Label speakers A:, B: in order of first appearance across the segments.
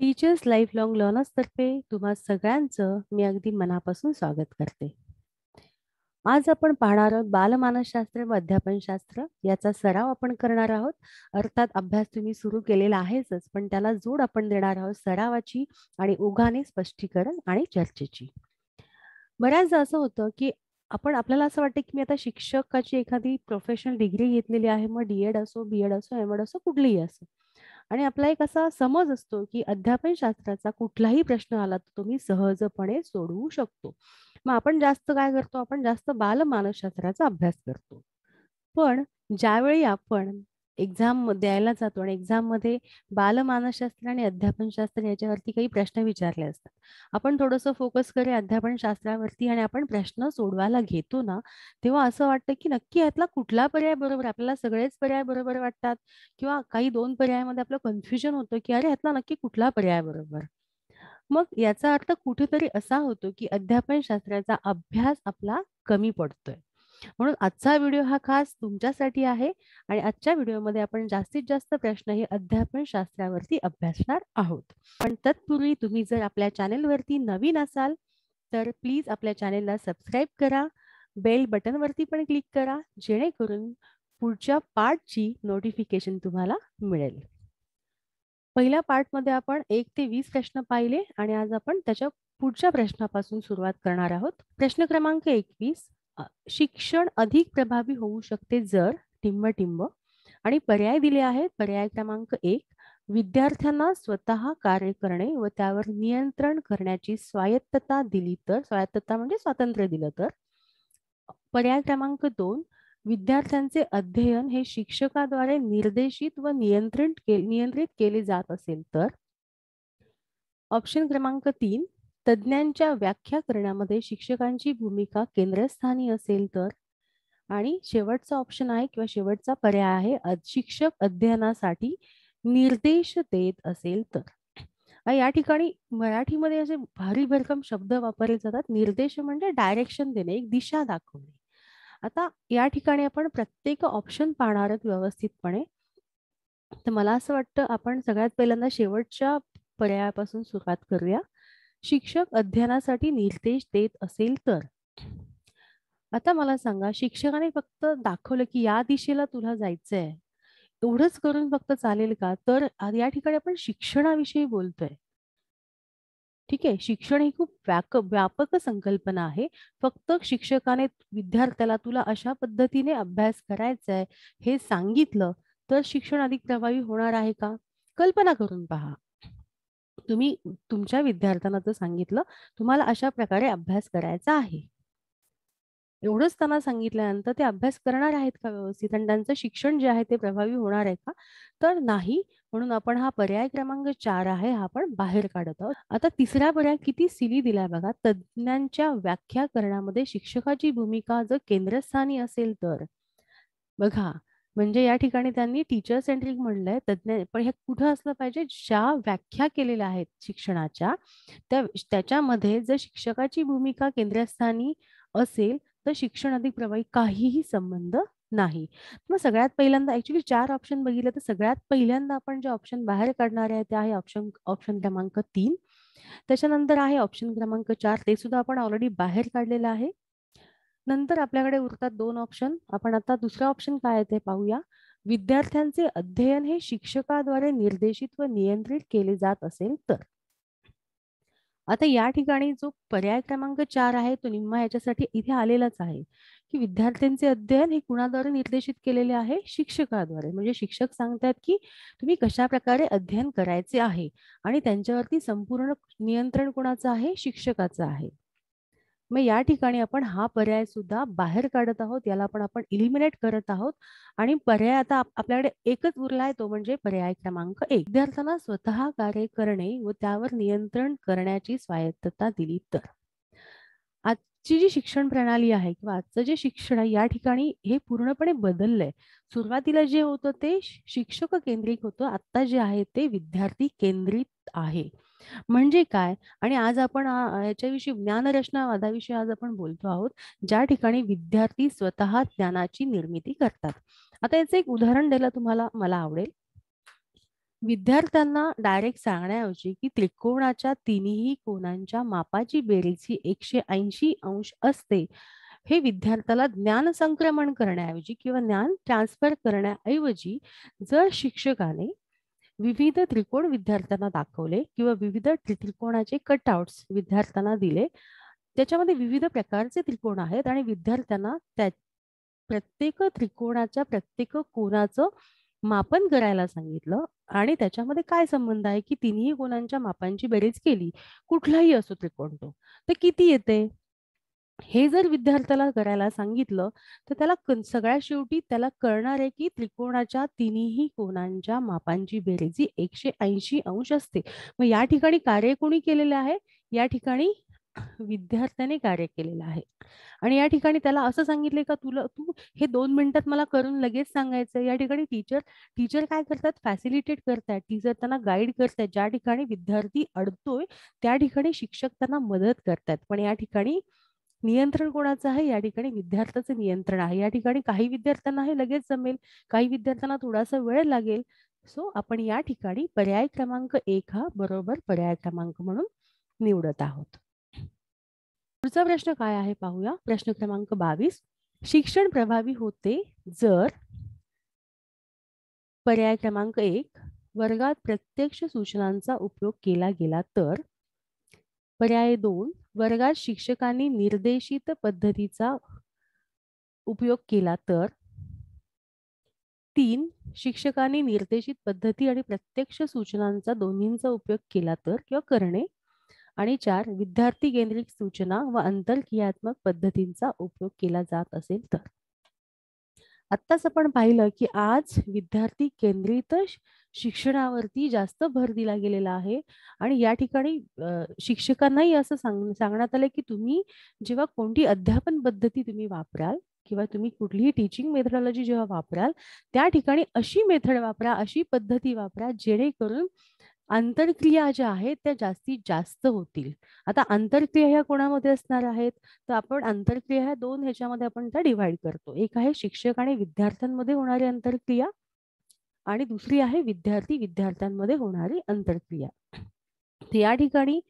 A: teachers life long तर्फे तुम्हा सगळ्यांचं मी अगदी मनापासून स्वागत करते आज आपण पाहणार आहोत बालमानसशास्त्र व अध्यापनशास्त्र याचा सराव आपण करणार आहोत अर्थात अभ्यास तुम्ही सुरू केलेला आहेच पण त्याला जोड आपण देणार आहोत सरावाची आणि उघाने स्पष्टीकरण आणि चर्चेची बऱ्याचदा असं होतं की आपण आपल्याला असं वाटतं की मी आता शिक्षकाची एखादी प्रोफेशनल डिग्री घेतलेली आहे मग डीएड असो बी एड असो एम एड असो कुठलीही असो आणि आपला एक असा समज असतो की अध्यापन शास्त्राचा कुठलाही प्रश्न आला तर तुम्ही सहजपणे सोडवू शकतो मग आपण जास्त काय करतो आपण जास्त बालमानसशास्त्राचा अभ्यास करतो पण ज्यावेळी आपण एक्झाम द्यायला जातो आणि मध्ये बालमानसशास्त्र आणि अध्यापनशास्त्र याच्यावरती काही प्रश्न विचारले असतात आपण थोडंसं फोकस अध्यापन शास्त्रावरती आणि आपण प्रश्न सोडवायला घेतो ना तेव्हा असं वाटतं की नक्की यातला कुठला पर्याय बरोबर आपल्याला सगळेच पर्याय बरोबर वाटतात किंवा काही दोन पर्यायामध्ये आपलं कन्फ्युजन होतं की अरे यातला नक्की कुठला पर्याय बरोबर मग याचा अर्थ कुठेतरी असा होतो की अध्यापनशास्त्राचा अभ्यास आपला कमी पडतोय म्हणून आजचा व्हिडिओ हा खास तुमच्यासाठी आहे आणि आजच्या व्हिडिओमध्ये आपण जास्तीत जास्त प्रश्न हे अध्यापन शास्त्रावरती अभ्यासणार आहोत पण तत्पूर्वी तुम्ही जर आपल्या चॅनेलवरती नवीन असाल तर प्लीज आपल्या चॅनेलला सबस्क्राईब करा बेल बटनवरती पण क्लिक करा जेणेकरून पुढच्या पार्टची नोटिफिकेशन तुम्हाला मिळेल पहिल्या पार्टमध्ये आपण एक ते वीस प्रश्न पाहिले आणि आज आपण त्याच्या पुढच्या प्रश्नापासून सुरुवात करणार आहोत प्रश्न क्रमांक एकवीस शिक्षण अधिक प्रभावी होऊ शकते जर टिंबटिंब आणि पर्याय दिले आहेत पर्याय क्रमांक एक विद्यार्थ्यांना स्वतः कार्य करणे व त्यावर नियंत्रण करण्याची स्वायत्तता दिली तर स्वायत्तता म्हणजे स्वातंत्र्य दिलं तर पर्याय क्रमांक दोन विद्यार्थ्यांचे अध्ययन हे शिक्षकाद्वारे निर्देशित व नियंत्रित के नियंत्रित केले जात असेल तर ऑप्शन क्रमांक तीन तज्ञांच्या व्याख्या करण्यामध्ये शिक्षकांची भूमिका केंद्रस्थानी असेल तर आणि शेवटचा ऑप्शन आहे किंवा शेवटचा पर्याय आहे शिक्षक अध्ययनासाठी निर्देश देत असेल तर या ठिकाणी मराठीमध्ये असे भारी भरकम शब्द वापरले जातात निर्देश म्हणजे डायरेक्शन देणे एक दिशा दाखवणे आता या ठिकाणी आपण प्रत्येक ऑप्शन पाहणार व्यवस्थितपणे तर मला असं वाटतं आपण सगळ्यात पहिल्यांदा शेवटच्या पर्यायापासून सुरुवात करूया शिक्षक अध्ययनासाठी निर्देश देत असेल तर आता मला सांगा शिक्षकाने फक्त दाखवलं की या दिशेला तुला जायचं आहे एवढंच करून फक्त चालेल का तर या ठिकाणी आपण शिक्षणाविषयी बोलतोय ठीक आहे शिक्षण ही खूप व्याक व्यापक संकल्पना आहे फक्त शिक्षकाने विद्यार्थ्याला तुला अशा पद्धतीने अभ्यास करायचा आहे हे सांगितलं तर शिक्षण अधिक प्रभावी होणार आहे का कल्पना करून पहा तुम्ही तुमच्या विद्यार्थ्यांना जर सांगितलं तुम्हाला अशा प्रकारे अभ्यास करायचा आहे एवढंच त्यांना सांगितल्यानंतर ते अभ्यास करणार आहेत का व्यवस्थित आणि त्यांचं शिक्षण जे आहे ते प्रभावी होणार आहे का तर नाही म्हणून आपण हा पर्याय क्रमांक चार आहे हा आपण बाहेर काढत आहोत आता तिसरा पर्याय किती सिली दिलाय बघा तज्ज्ञांच्या व्याख्या करण्यामध्ये शिक्षकाची भूमिका जर केंद्रस्थानी असेल तर बघा म्हणजे या ठिकाणी त्यांनी टीचर सेंट्रिक म्हणलंय तज्ञ पण हे कुठं असलं पाहिजे ज्या व्याख्या केलेल्या आहेत शिक्षणाच्या त्या त्याच्यामध्ये जर शिक्षकाची भूमिका केंद्रस्थानी असेल तर शिक्षण अधिक प्रवाही काहीही संबंध नाही मग सगळ्यात पहिल्यांदा ऍक्च्युली चार ऑप्शन बघितलं तर सगळ्यात पहिल्यांदा आपण जे ऑप्शन बाहेर काढणार आहे ते आहे ऑप्शन ऑप्शन क्रमांक तीन त्याच्यानंतर आहे ऑप्शन क्रमांक चार ते सुद्धा आपण ऑलरेडी बाहेर काढलेलं आहे नंतर आपल्याकडे उरतात दोन ऑप्शन आपण आता दुसरा ऑप्शन काय आहे ते पाहूया विद्यार्थ्यांचे अध्ययन हे शिक्षकाद्वारे निर्देशित व नियंत्रित केले जात असेल तर आता या ठिकाणी जो पर्याय क्रमांक चार आहे तो निम्मा याच्यासाठी इथे आलेलाच आहे की विद्यार्थ्यांचे अध्ययन हे कुणाद्वारे निर्देशित केलेले आहे शिक्षकाद्वारे म्हणजे शिक्षक सांगतात की तुम्ही कशा प्रकारे अध्ययन करायचे आहे आणि त्यांच्यावरती संपूर्ण नियंत्रण कुणाचं आहे शिक्षकाचं आहे मग या ठिकाणी आपण हा पर्याय सुद्धा बाहेर काढत आहोत याला आपण आपण इलिमिनेट करत आहोत आणि पर्याय आता आपल्याकडे एकच उरला आहे तो म्हणजे पर्याय क्रमांक एक विद्यार्थ्यांना स्वतः कार्य करणे व त्यावर नियंत्रण करण्याची स्वायत्तता दिली तर आजची जी शिक्षण प्रणाली आहे किंवा आजचं जे शिक्षण आहे या ठिकाणी हे पूर्णपणे बदललंय सुरुवातीला जे होतं ते शिक्षक केंद्रित होतं आता जे आहे ते विद्यार्थी केंद्रित आहे म्हणजे काय आणि आज आपण याच्याविषयी ज्ञानरचना वादाविषयी आज आपण बोलतो आहोत ज्या ठिकाणी विद्यार्थी स्वतः ज्ञानाची निर्मिती करतात आता याचं एक उदाहरण द्यायला तुम्हाला मला आवडेल विद्यार्थ्यांना डायरेक्ट सांगण्याऐवजी की त्रिकोणाच्या तिन्ही कोणांच्या मापाची बेरीज ही एकशे ऐंशी अंश असते हे विद्यार्थ्याला ज्ञान संक्रमण करण्याऐवजी किंवा ज्ञान ट्रान्सफर करण्याऐवजी जर शिक्षकाने विविध त्रिकोण विद्यार्थ्यांना दाखवले किंवा विविध त्रिकोणाचे कटआउट्स विद्यार्थ्यांना दिले त्याच्यामध्ये विविध प्रकारचे त्रिकोण आहेत आणि विद्यार्थ्यांना त्या प्रत्येक त्रिकोणाच्या प्रत्येक कोणाचं मापन करायला सांगितलं आणि त्याच्यामध्ये काय संबंध आहे की तिन्ही गुणांच्या मापांची बेरीज केली कुठलाही असो त्रिकोण तो तर किती येते हे जर विद्यार्थ्याला करायला सांगितलं तर त्याला सगळ्या शेवटी त्याला कळणार आहे की त्रिकोणाच्या तिन्ही कोणांच्या मापांची बेरीज एकशे ऐंशी अंश असते मग या ठिकाणी कार्य कोणी केलेले आहे या ठिकाणी विद्यार्थ्याने कार्य केलेलं आहे आणि या ठिकाणी त्याला असं सांगितले का तुला तू हे दोन मिनिटात मला करून लगेच सांगायचं या ठिकाणी टीचर टीचर काय करतात फॅसिलिटेट करतात टीचर त्यांना गाईड करतात ज्या ठिकाणी विद्यार्थी अडतोय त्या ठिकाणी शिक्षक त्यांना मदत करतात पण या ठिकाणी नियंत्रण कोणाचं आहे या ठिकाणी विद्यार्थ्याचं नियंत्रण आहे या ठिकाणी काही विद्यार्थ्यांना हे लगेच जमेल काही विद्यार्थ्यांना थोडासा वेळ लागेल सो आपण या ठिकाणी पर्याय क्रमांक एक हा बरोबर पर्याय क्रमांक म्हणून निवडत आहोत पुढचा प्रश्न काय आहे पाहूया प्रश्न क्रमांक बावीस शिक्षण प्रभावी होते जर पर्याय क्रमांक एक वर्गात प्रत्यक्ष सूचनांचा उपयोग केला गेला तर पर्याय दोन वर्गात शिक्षकांनी निर्देशित पद्धतीचा उपयोग केला तर तीन शिक्षकांनी निर्देशित पद्धती आणि प्रत्यक्ष सूचनांचा दोन्हींचा उपयोग केला तर किंवा करणे आणि चार विद्यार्थी केंद्रित सूचना व अंतर क्रियात्मक पद्धतींचा उपयोग केला जात असेल तर आत्ताच आपण पाहिलं की आज विद्यार्थी केंद्रित शिक्षणावरती जास्त भर दिला गेलेला आहे आणि या ठिकाणी शिक्षकांनाही असं सांग सांगण्यात आलं की तुम्ही जेव्हा कोणती अध्यापन पद्धती तुम्ही वापराल किंवा तुम्ही कुठलीही टीचिंग मेथडॉलॉजी जेव्हा वापराल त्या ठिकाणी अशी मेथड वापरा अशी पद्धती वापरा जेणेकरून आंतरक्रिया ज्या आहेत त्या जास्तीत जास्त होतील आता आंतरक्रिया ह्या कोणामध्ये असणार आहेत तर आपण आंतरक्रिया ह्या दोन ह्याच्यामध्ये आपण त्या डिव्हाइड करतो एक आहे शिक्षक आणि विद्यार्थ्यांमध्ये होणारी आंतरक्रिया आणि दुसरी आहे विद्यार्थी विद्यार्थ्यांमध्ये होणारी आंतरक्रिया या ठिकाणी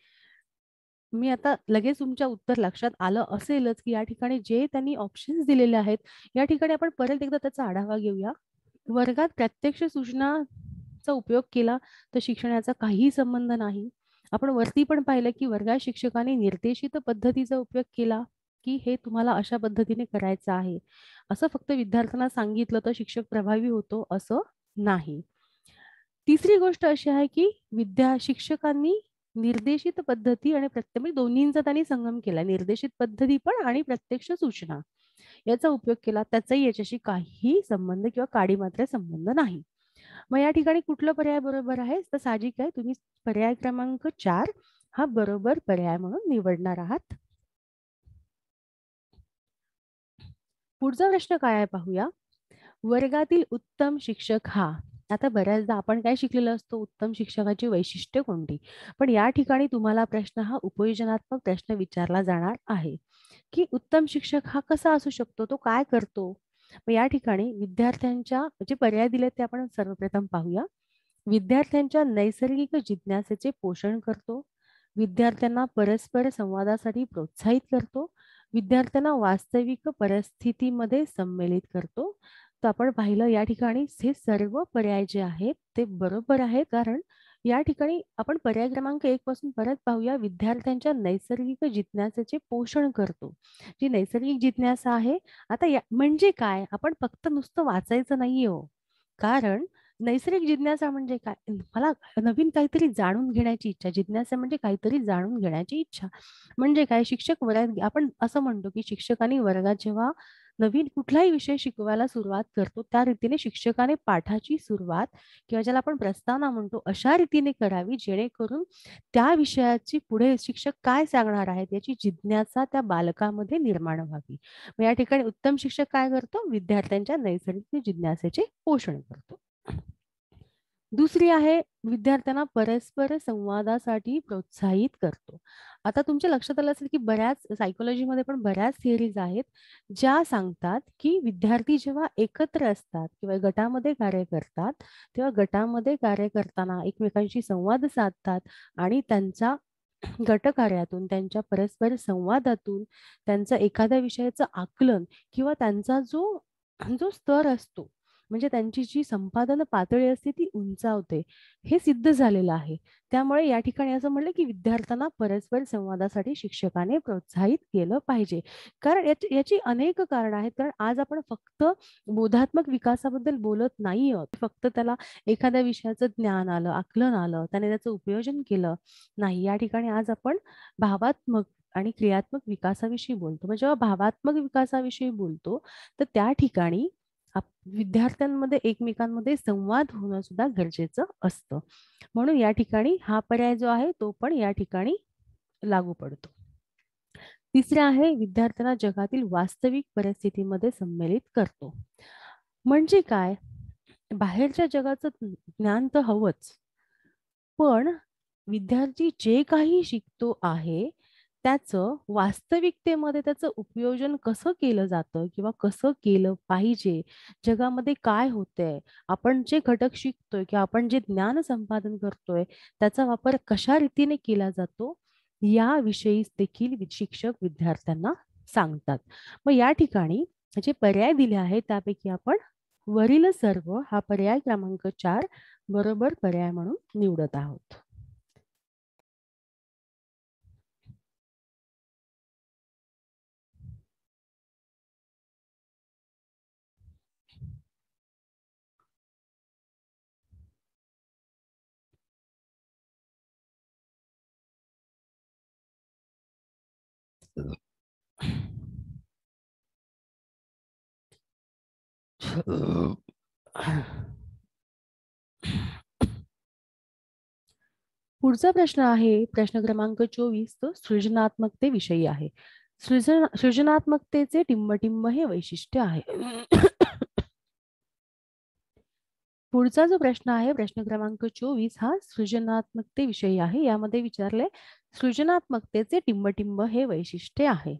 A: मी आता लगेच तुमच्या उत्तर लक्षात आलं असेलच की या ठिकाणी जे त्यांनी ऑप्शन्स दिलेले आहेत या ठिकाणी आपण परत एकदा त्याचा आढावा घेऊया वर्गात प्रत्यक्ष सूचना शिक्षणाचा उपयोग केला तर शिक्षणाचा काही संबंध नाही आपण वरती पण पाहिलं की वर्गात शिक्षकाने निर्देशित पद्धतीचा उपयोग केला की हे तुम्हाला अशा पद्धतीने करायचं आहे असं फक्त विद्यार्थ्यांना सांगितलं तर शिक्षक प्रभावी होतो असं नाही तिसरी गोष्ट अशी आहे की विद्या शिक्षकांनी निर्देशित पद्धती आणि प्रत्यक्ष दोन्हींचा त्यांनी संगम केला निर्देशित पद्धती पण आणि प्रत्यक्ष सूचना याचा उपयोग केला त्याचाही याच्याशी काही संबंध किंवा काडीमात्र संबंध नाही मग या ठिकाणी कुठला पर्याय बरोबर आहे तर साहजिक आहे तुम्ही पर्याय क्रमांक चार हा बरोबर पर्याय म्हणून निवडणार आहात पुढचा प्रश्न काय आहे पाहूया वर्गातील उत्तम शिक्षक हा आता बऱ्याचदा आपण काय शिकलेलो असतो उत्तम शिक्षकाची वैशिष्ट्य कोणती पण या ठिकाणी तुम्हाला प्रश्न हा उपयोजनात्मक प्रश्न विचारला जाणार आहे की उत्तम शिक्षक हा कसा असू शकतो तो काय करतो मग या ठिकाणी विद्यार्थ्यांच्या जे पर्याय दिले ते आपण सर्वप्रथम पाहूया विद्यार्थ्यांच्या नैसर्गिक जिज्ञासेचे पोषण करतो विद्यार्थ्यांना परस्पर संवादासाठी प्रोत्साहित करतो विद्यार्थ्यांना वास्तविक परिस्थितीमध्ये संमेलित करतो तर आपण पाहिलं या ठिकाणी हे सर्व पर्याय जे आहेत ते बरोबर आहेत कारण या ठिकाणी आपण पर्याय क्रमांक एक पासून परत पाहूया विद्यार्थ्यांच्या नैसर्गिक जिज्ञासेचे पोषण करतो जी नैसर्गिक जिज्ञासा आहे आता म्हणजे काय आपण फक्त नुसतं वाचायचं नाहीये हो कारण नैसर्गिक जिज्ञासा म्हणजे काय मला नवीन काहीतरी जाणून घेण्याची इच्छा जिज्ञासा म्हणजे काहीतरी जाणून घेण्याची इच्छा म्हणजे काय शिक्षक वर्गात आपण असं म्हणतो की शिक्षकांनी वर्गात जेव्हा नवीन कुठलाही विषय शिकवायला सुरुवात करतो त्या रीतीने शिक्षकाने पाठाची सुरुवात किंवा ज्याला आपण प्रस्तावना म्हणतो अशा रीतीने करावी जेणेकरून त्या विषयाची पुढे शिक्षक काय सांगणार आहेत याची जिज्ञासा त्या बालकामध्ये निर्माण व्हावी मग या ठिकाणी उत्तम शिक्षक काय करतो विद्यार्थ्यांच्या नैसर्गिक जिज्ञासेचे पोषण करतो दुसरी आहे विद्यार्थ्यांना परस्पर संवादासाठी प्रोत्साहित करतो आता तुमच्या लक्षात आलं असेल की बऱ्याच सायकोलॉजीमध्ये पण बऱ्याच थिअरीज आहेत ज्या सांगतात की विद्यार्थी जेव्हा एकत्र असतात किंवा गटामध्ये कार्य करतात तेव्हा गटामध्ये कार्य करताना एकमेकांशी संवाद साधतात आणि त्यांचा गटकार्यातून त्यांच्या परस्पर संवादातून त्यांचं एखाद्या विषयाचं आकलन किंवा त्यांचा जो जो स्तर असतो म्हणजे त्यांची जी संपादन पातळी असते ती उंचावते हे सिद्ध झालेलं आहे त्यामुळे या ठिकाणी असं म्हणलं की विद्यार्थ्यांना परस्पर संवादासाठी शिक्षकाने प्रोत्साहित केलं पाहिजे कारण याची अनेक कारण आहेत कारण आज आपण फक्त बोधात्मक विकासाबद्दल बोलत नाही आहोत फक्त त्याला एखाद्या विषयाचं ज्ञान आलं आकलन आलं त्याने त्याचं उपयोजन केलं नाही या ठिकाणी आज आपण भावात्मक आणि क्रियात्मक विकासाविषयी बोलतो म्हणजे जेव्हा भावात्मक विकासाविषयी बोलतो तर त्या ठिकाणी विद्यार्थ्यांमध्ये एकमेकांमध्ये संवाद होणं सुद्धा गरजेचं असतं म्हणून या ठिकाणी हा पर्याय जो आहे तो पण या ठिकाणी लागू पडतो तिसरा आहे विद्यार्थ्यांना जगातील वास्तविक परिस्थितीमध्ये संमेलित करतो म्हणजे काय बाहेरच्या जगाचं ज्ञान तर हवंच पण विद्यार्थी जे काही शिकतो आहे त्याचं वास्तविकतेमध्ये त्याचं उपयोजन कसं केलं जातं किंवा कसं केलं पाहिजे जगामध्ये काय होतंय आपण जे घटक शिकतोय किंवा आपण जे ज्ञान संपादन करतोय त्याचा वापर कशा रीतीने केला जातो याविषयी देखील शिक्षक विद्यार्थ्यांना सांगतात मग या ठिकाणी जे पर्याय दिले आहेत त्यापैकी आपण वरील सर्व हा पर्याय क्रमांक चार बरोबर पर्याय म्हणून निवडत आहोत पुढचा प्रश्न आहे प्रश्न क्रमांक चोवीस तो सृजनात्मकते सृजनात्मकतेविषयी आहे सृजन सृजनात्मकतेचे टिंबटिंब हे वैशिष्ट्य आहे पुढचा जो प्रश्न आहे प्रश्न क्रमांक चोवीस हा सृजनात्मकते सृजनात्मकतेविषयी आहे यामध्ये विचारले सृजनात्मकतेचे टिंबटिंब हे वैशिष्ट्य आहे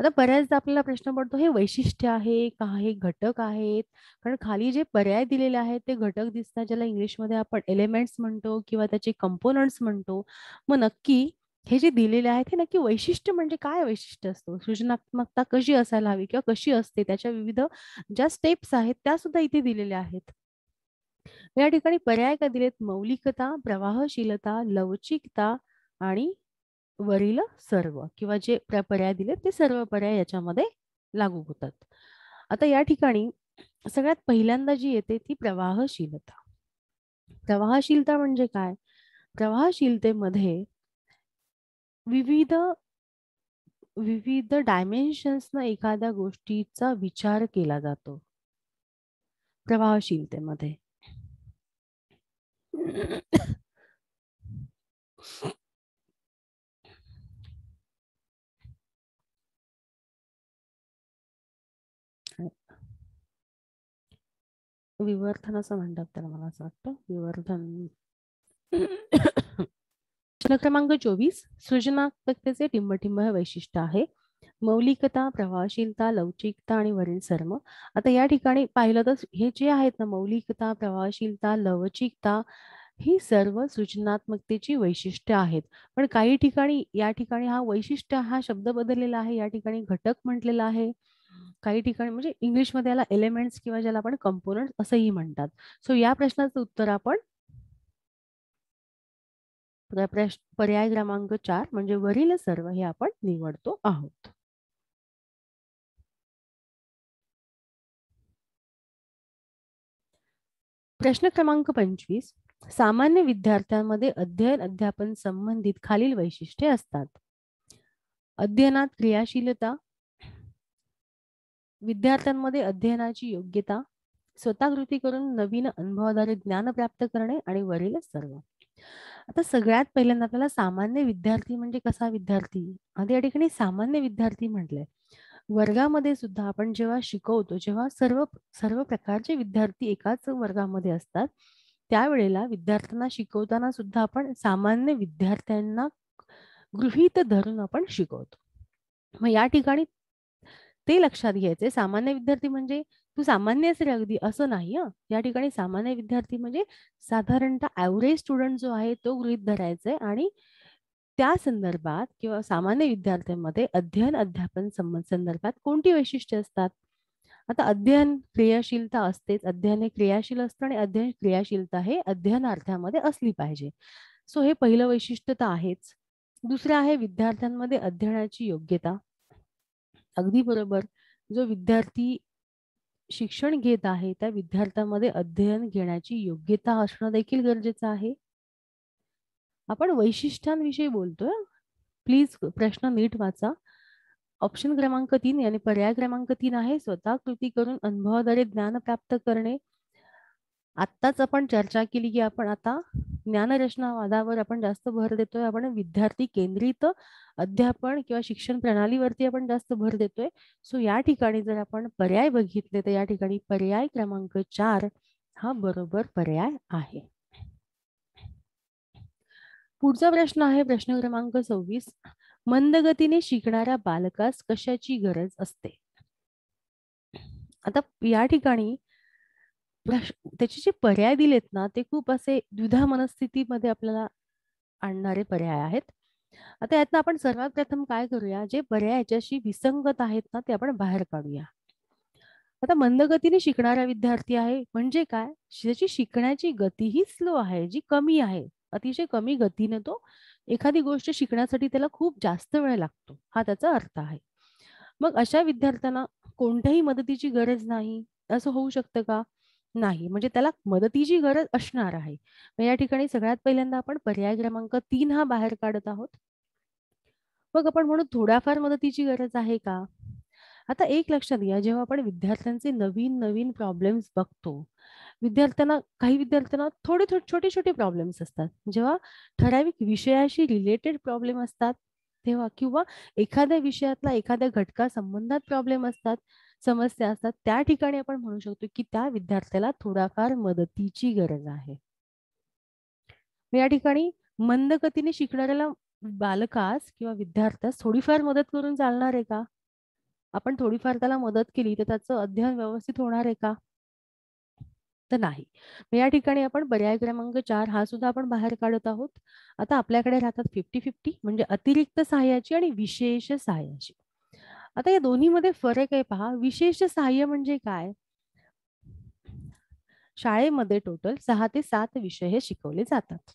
A: आता बऱ्याचदा आपल्याला प्रश्न पडतो हे वैशिष्ट्य आहे का हे घटक आहेत कारण खाली जे पर्याय दिलेले आहेत ते घटक दिसतात ज्याला इंग्लिशमध्ये आपण एलिमेंट्स म्हणतो किंवा त्याचे कंपोनंट्स म्हणतो मग नक्की हे जे दिलेले आहेत हे नक्की वैशिष्ट्य म्हणजे काय वैशिष्ट्य असतो सृजनात्मकता कशी असायला हवी किंवा कशी असते त्याच्या विविध ज्या स्टेप्स आहेत त्या सुद्धा इथे दिलेल्या आहेत या ठिकाणी पर्याय का दिलेत मौलिकता प्रवाहशीलता लवचिकता आणि वरील सर्व किंवा जे पर्याय दिले ते सर्व पर्याय याच्यामध्ये लागू होतात आता या ठिकाणी सगळ्यात पहिल्यांदा जी येते ती प्रवाहशीलता प्रवाहशीलता म्हणजे काय प्रवाहशीलतेमध्ये विविध विविध न एखाद्या गोष्टीचा विचार केला जातो प्रवाहशीलतेमध्ये विवर्धन असं म्हणतात त्याला मला असं वाटतं विवर्धन प्रश्न क्रमांक चोवीस सृजनात्मकतेचे टिंबटिंब वैशिष्ट्य आहे मौलिकता प्रवाहशीलता लवचिकता आणि वरील सर्म आता या ठिकाणी पाहिलं तर हे जे आहेत ना मौलिकता प्रवाहशीलता लवचिकता ही सर्व सृजनात्मकतेची वैशिष्ट्य आहेत पण काही ठिकाणी या ठिकाणी हा वैशिष्ट्य हा शब्द बदललेला आहे या ठिकाणी घटक म्हटलेला आहे काही ठिकाणी म्हणजे इंग्लिशमध्ये याला एलिमेंट्स किंवा ज्याला आपण कंपोनंट असंही म्हणतात सो या प्रश्नाचं उत्तर आपण पर्याय क्रमांक चार म्हणजे वरील सर्व हे आपण निवडतो आहोत प्रश्न क्रमांक पंचवीस सामान्य विद्यार्थ्यांमध्ये अध्ययन अध्यापन संबंधित खालील वैशिष्ट्ये असतात अध्ययनात क्रियाशीलता विद्यार्थ्यांमध्ये अध्ययनाची योग्यता स्वतः कृती करून नवीन अनुभवाद्वारे ज्ञान प्राप्त करणे आणि वरील सर्व आता सगळ्यात पहिल्यांदा आपल्याला सामान्य विद्यार्थी म्हणजे कसा विद्यार्थी आधी या ठिकाणी सामान्य विद्यार्थी म्हटलंय वर्गामध्ये सुद्धा आपण जेव्हा शिकवतो जेव्हा सर्व सर्व प्रकारचे विद्यार्थी एकाच वर्गामध्ये असतात त्यावेळेला विद्यार्थ्यांना शिकवताना सुद्धा आपण सामान्य विद्यार्थ्यांना गृहित धरून आपण शिकवतो मग या ठिकाणी ते लक्षात घ्यायचे सामान्य विद्यार्थी म्हणजे तू सामान्य रे अगदी असं नाही या ठिकाणी सामान्य विद्यार्थी म्हणजे साधारणतः ॲव्हरेज स्टुडंट जो आहे तो गृहित धरायचा आणि त्या संदर्भात किंवा सामान्य विद्यार्थ्यांमध्ये अध्ययन अध्यापन संदर्भात कोणती वैशिष्ट्ये असतात आता अध्ययन क्रियाशीलता असतेच अध्ययन हे क्रियाशील असतं आणि अध्ययन क्रियाशीलता हे अध्ययन अर्थामध्ये असली पाहिजे सो हे पहिलं वैशिष्ट्य तर आहेच दुसरं आहे विद्यार्थ्यांमध्ये अध्ययनाची योग्यता अगदी बरोबर जो विद्यार्थी शिक्षण घेत आहे त्या विद्यार्थ्यांमध्ये अध्ययन घेण्याची योग्यता असणं देखील गरजेचं आहे आपण वैशिष्ट्यांविषयी बोलतोय प्लीज प्रश्न नीट वाचा ऑप्शन क्रमांक तीन आणि पर्याय क्रमांक तीन आहे स्वतः कृती करून अनुभवाद्वारे ज्ञान प्राप्त करणे आत्ताच आपण चर्चा केली की आपण आता ज्ञानरचनावादावर आपण जास्त भर देतोय आपण विद्यार्थी केंद्रित अध्यापन किंवा शिक्षण प्रणालीवरती आपण जास्त भर देतोय सो या ठिकाणी जर आपण पर्याय बघितले तर या ठिकाणी पर्याय क्रमांक चार हा बरोबर पर्याय आहे पुढचा प्रश्न आहे प्रश्न क्रमांक सव्वीस मंदगतीने शिकणाऱ्या बालकास कशाची गरज असते आता या ठिकाणी त्याचे जे पर्याय दिलेत ना ते खूप असे द्विधा मनस्थितीमध्ये आपल्याला आणणारे पर्याय आहेत आता यातनं आपण सर्वात प्रथम काय करूया जे पर्याय याच्याशी विसंगत आहेत ना ते आपण बाहेर काढूया आता मंदगतीने शिकणारा विद्यार्थी आहे म्हणजे काय त्याची शिकण्याची गती ही स्लो आहे जी कमी आहे अतिशय कमी गतीने तो एखादी गोष्ट शिकण्यासाठी त्याला खूप जास्त वेळ लागतो हा त्याचा अर्थ आहे मग अशा विद्यार्थ्यांना कोणत्याही मदतीची गरज नाही असं होऊ शकतं का नाही म्हणजे त्याला मदतीची गरज असणार आहे या ठिकाणी सगळ्यात पहिल्यांदा आपण पर्याय क्रमांक तीन हा बाहेर काढत आहोत मग आपण म्हणू थोड्याफार मदतीची गरज आहे का आता एक लक्षात घ्या जेव्हा आपण विद्यार्थ्यांचे नवीन नवीन प्रॉब्लेम्स बघतो विद्यार्थ्यांना काही विद्यार्थ्यांना थोडे थोडे छोटे छोटे प्रॉब्लेम्स असतात जेव्हा ठराविक विषयाशी रिलेटेड प्रॉब्लेम असतात तेव्हा किंवा एखाद्या विषयातला एखाद्या घटका संबंधात प्रॉब्लेम असतात समस्या असतात त्या ठिकाणी आपण म्हणू शकतो की त्या विद्यार्थ्याला थोडाफार मदतीची गरज आहे या ठिकाणी मंद गतीने शिकणाऱ्याला बालकास किंवा विद्यार्थ्यास थोडीफार मदत करून चालणार आहे का आपण थोडीफार त्याला मदत केली तर त्याचं अध्ययन व्यवस्थित होणार आहे का तर नाही या ठिकाणी आपण पर्याय क्रमांक चार हा सुद्धा आपण बाहेर काढत आहोत आता आपल्याकडे राहतात फिफ्टी फिफ्टी म्हणजे अतिरिक्त सहाय्याची आणि विशेष सहाय्याची आता या दोन्हीमध्ये फरक आहे पहा विशेष सहाय्य म्हणजे काय शाळेमध्ये टोटल सहा ते सात विषय हे शिकवले जातात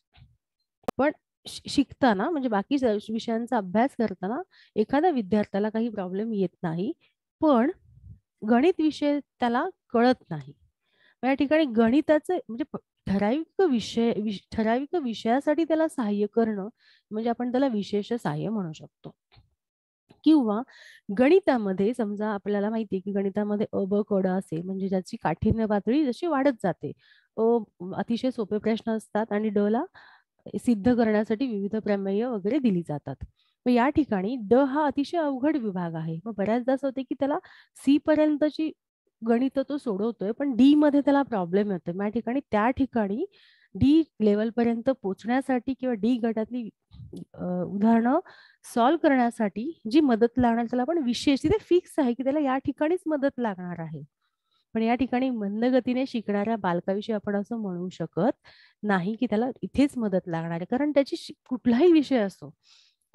A: पण शिकताना म्हणजे बाकी विषयांचा अभ्यास करताना एखाद्या विद्यार्थ्याला काही प्रॉब्लेम येत नाही पण गणित विषय त्याला कळत नाही या ठिकाणी गणिताचे म्हणजे ठराविक विषय ठराविक विषयासाठी त्याला सहाय्य करणं म्हणजे आपण त्याला विशेष सहाय्य म्हणू शकतो किंवा गणितामध्ये समजा आपल्याला माहिती आहे की गणितामध्ये अब कड असेल म्हणजे ज्याची काठीण्य पातळी जशी वाढत जाते अ अतिशय सोपे प्रश्न असतात आणि ड ला सिद्ध करण्यासाठी विविध प्रमेय वगैरे दिली जातात मग या ठिकाणी ड हा अतिशय अवघड विभाग आहे मग बऱ्याचदा असं होते की त्याला सी पर्यंतची गणित तो सोडवतोय पण डी मध्ये त्याला प्रॉब्लेम येतोय या ठिकाणी त्या ठिकाणी डी लेवलपर्यंत पोचण्यासाठी किंवा डी गटातली उदाहरणं सॉल्व्ह करण्यासाठी जी मदत लागणार त्याला पण विशेष तिथे फिक्स आहे की त्याला या ठिकाणीच मदत लागणार आहे पण या ठिकाणी मंदगतीने शिकणाऱ्या बालकाविषयी आपण असं म्हणू शकत नाही की त्याला इथेच मदत लागणार आहे कारण त्याची कुठलाही विषय असो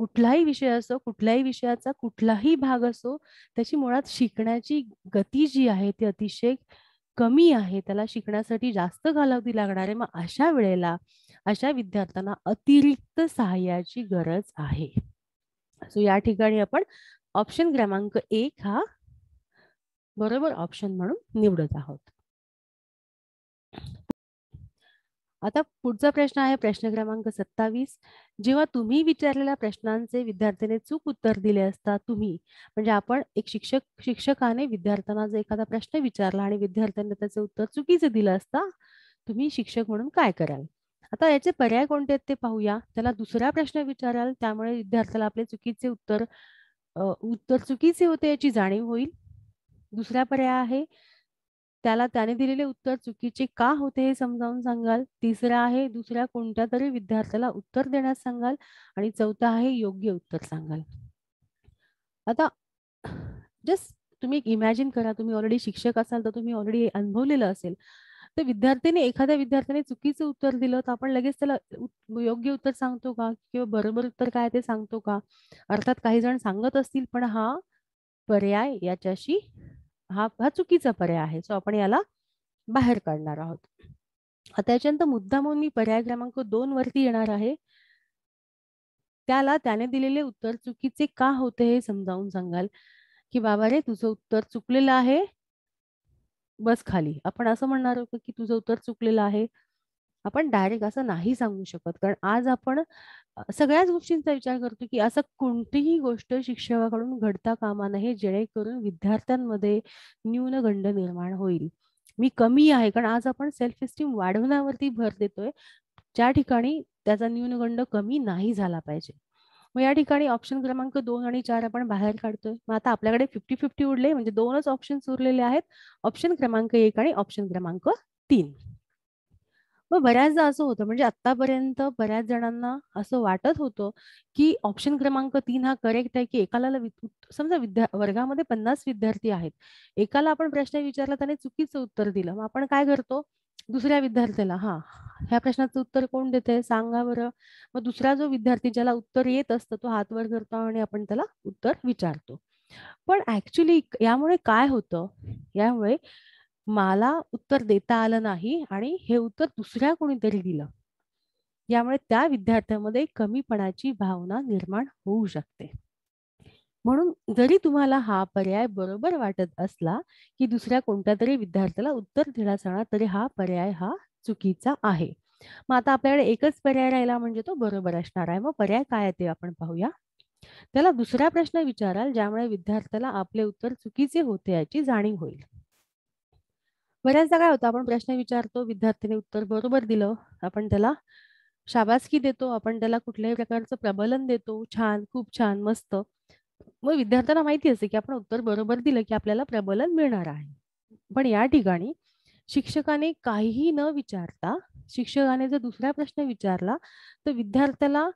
A: कुठलाही विषय असो कुठल्याही विषयाचा कुठलाही भाग असो त्याची मुळात शिकण्याची गती जी आहे ती अतिशय कमी आहे त्याला शिकण्यासाठी जास्त घालावती लागणार आहे मग अशा वेळेला अशा विद्यार्थ्यांना अतिरिक्त सहाय्याची गरज आहे सो या ठिकाणी आपण ऑप्शन क्रमांक एक हा बरोबर ऑप्शन म्हणून निवडत आहोत आता पुढचा प्रश्न आहे प्रश्न क्रमांक सत्तावीस जेव्हा तुम्ही विचारलेल्या प्रश्नांचे विद्यार्थ्याने चूक उत्तर दिले असता तुम्ही म्हणजे आपण एक शिक्षक शिक्षकाने विद्यार्थ्यांना जर एखादा प्रश्न विचारला आणि विद्यार्थ्यांनी त्याचे उत्तर चुकीचे दिलं असता तुम्ही शिक्षक म्हणून काय कराल आता याचे पर्याय कोणते आहेत ते पाहूया त्याला दुसरा प्रश्न विचाराल त्यामुळे विद्यार्थ्याला आपले चुकीचे उत्तर उत्तर चुकीचे होते याची जाणीव होईल दुसरा पर्याय आहे त्याला त्याने दिलेले उत्तर चुकीचे का होते हे समजावून सांगाल तिसरा आहे दुसऱ्या कोणत्या तरी विद्यार्थ्याला उत्तर देण्यास सांगाल आणि चौथा आहे योग्य उत्तर सांगाल आता जस्ट तुम्ही एक इमॅजिन करा तुम्ही ऑलरेडी शिक्षक असाल तर तुम्ही ऑलरेडी अनुभवलेलं असेल तर विद्यार्थ्याने एखाद्या विद्यार्थ्याने चुकीचं उत्तर दिलं तर आपण लगेच त्याला योग्य उत्तर सांगतो का किंवा बरोबर उत्तर काय ते सांगतो का अर्थात काही जण सांगत असतील पण हा पर्याय याच्याशी हा हा चुकीचा पर्याय आहे सो आपण याला बाहेर काढणार आहोत त्याच्यानंतर मुद्दा म्हणून मी पर्याय क्रमांक दोन वरती येणार आहे त्याला त्याने दिलेले उत्तर चुकीचे का होते हे समजावून सांगाल की बाबा रे तुझं उत्तर चुकलेलं आहे बस खाली आपण असं म्हणणार होतो की तुझं उत्तर चुकलेलं आहे आपण डायरेक्ट असं नाही सांगू शकत कारण आज आपण सगळ्याच गोष्टींचा विचार करतो की असं कोणतीही गोष्ट शिक्षकाकडून घडता कामा नये जेणेकरून विद्यार्थ्यांमध्ये न्यूनगंड निर्माण होईल मी कमी आहे कारण आज आपण सेल्फ एस्टीम वाढवण्यावरती भर देतोय ज्या ठिकाणी त्याचा न्यूनगंड कमी नाही झाला पाहिजे मग या ठिकाणी ऑप्शन क्रमांक दोन आणि चार आपण बाहेर काढतोय मग आता आपल्याकडे फिफ्टी फिफ्टी उडले म्हणजे दोनच ऑप्शन उरलेले आहेत ऑप्शन क्रमांक एक आणि ऑप्शन क्रमांक तीन मग बऱ्याचदा असं होतं म्हणजे आतापर्यंत बऱ्याच जणांना असं वाटत होतं की ऑप्शन क्रमांक तीन हा करेक्ट आहे की एकाला समजा विद्या वर्गामध्ये पन्नास विद्यार्थी आहेत एकाला आपण प्रश्न विचारला त्याने चुकीचं उत्तर दिलं मग आपण काय करतो दुसऱ्या विद्यार्थ्याला हा ह्या प्रश्नाचं उत्तर कोण देते सांगा बरं मग दुसरा जो विद्यार्थी ज्याला उत्तर येत असतं तो हात वर करतो आणि आपण त्याला उत्तर विचारतो पण ऍक्च्युली यामुळे काय होतं यामुळे मला उत्तर देता आलं नाही आणि हे उत्तर दुसऱ्या कोणीतरी दिलं यामुळे त्या विद्यार्थ्यामध्ये कमीपणाची भावना निर्माण होऊ शकते म्हणून जरी तुम्हाला हा पर्याय बरोबर वाटत असला की दुसऱ्या कोणत्या तरी विद्यार्थ्याला उत्तर दिला जाणार तरी हा पर्याय हा चुकीचा आहे मग आता आपल्याकडे एकच पर्याय राहिला म्हणजे तो बरोबर असणार आहे मग पर्याय काय ते आपण पाहूया त्याला दुसरा प्रश्न विचाराल ज्यामुळे विद्यार्थ्याला आपले उत्तर चुकीचे होते याची जाणीव होईल बऱ्याचदा काय होतं आपण प्रश्न विचारतो विद्यार्थ्याने उत्तर बरोबर दिलं आपण त्याला शाबासकी देतो आपण त्याला कुठल्याही प्रकारचं प्रबलन देतो छान खूप छान मस्त मग विद्यार्थ्यांना माहिती असते की आपण उत्तर बरोबर दिलं की आपल्याला प्रबलन मिळणार आहे पण या ठिकाणी शिक्षकाने काहीही न विचारता शिक्षकाने जर दुसरा प्रश्न विचारला तर विद्यार्थ्याला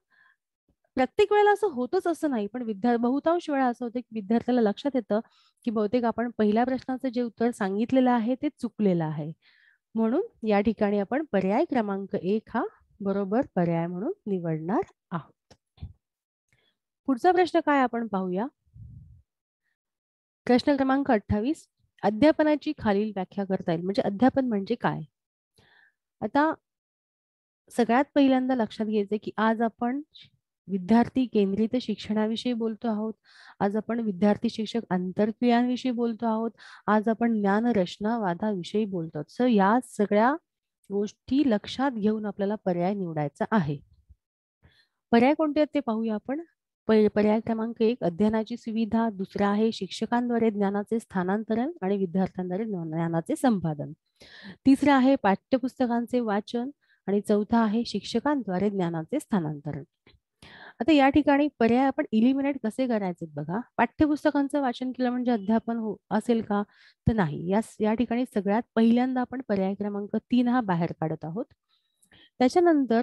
A: प्रत्येक वेळेला असं होतच असं नाही पण विद्या बहुतांश वेळा असं होतं की विद्यार्थ्याला लक्षात येतं की बहुतेक आपण पहिल्या प्रश्नाचं जे उत्तर सांगितलेलं आहे ते चुकलेलं आहे म्हणून या ठिकाणी आपण पर्याय क्रमांक एक हा बरोबर पर्याय म्हणून निवडणार आहोत पुढचा प्रश्न काय आपण पाहूया प्रश्न क्रमांक अठ्ठावीस अध्यापनाची खालील व्याख्या करता येईल म्हणजे अध्यापन म्हणजे काय आता सगळ्यात पहिल्यांदा लक्षात घ्यायचंय की आज आपण विद्यार्थी केंद्रित शिक्षणाविषयी बोलतो आहोत आज आपण विद्यार्थी शिक्षक आंतरक्रियांविषयी बोलतो आहोत आज आपण ज्ञान रचना वादाविषयी बोलतो आहोत सो या सगळ्या गोष्टी लक्षात घेऊन आपल्याला पर्याय निवडायचा आहे पर्याय कोणते आहेत ते पाहूया आपण पर्याय क्रमांक एक अध्ययनाची सुविधा दुसरा आहे शिक्षकांद्वारे ज्ञानाचे स्थानांतरण आणि विद्यार्थ्यांद्वारे ज्ञानाचे संपादन तिसरं आहे पाठ्यपुस्तकांचे वाचन आणि चौथा आहे शिक्षकांद्वारे ज्ञानाचे स्थानांतरण आता या ठिकाणी पर्याय आपण इलिमिनेट कसे करायचे बघा पाठ्यपुस्तकांचं वाचन केलं म्हणजे अध्यापन हो असेल का तर नाही या ठिकाणी सगळ्यात पहिल्यांदा आपण पर्याय क्रमांक तीन हा बाहेर काढत आहोत त्याच्यानंतर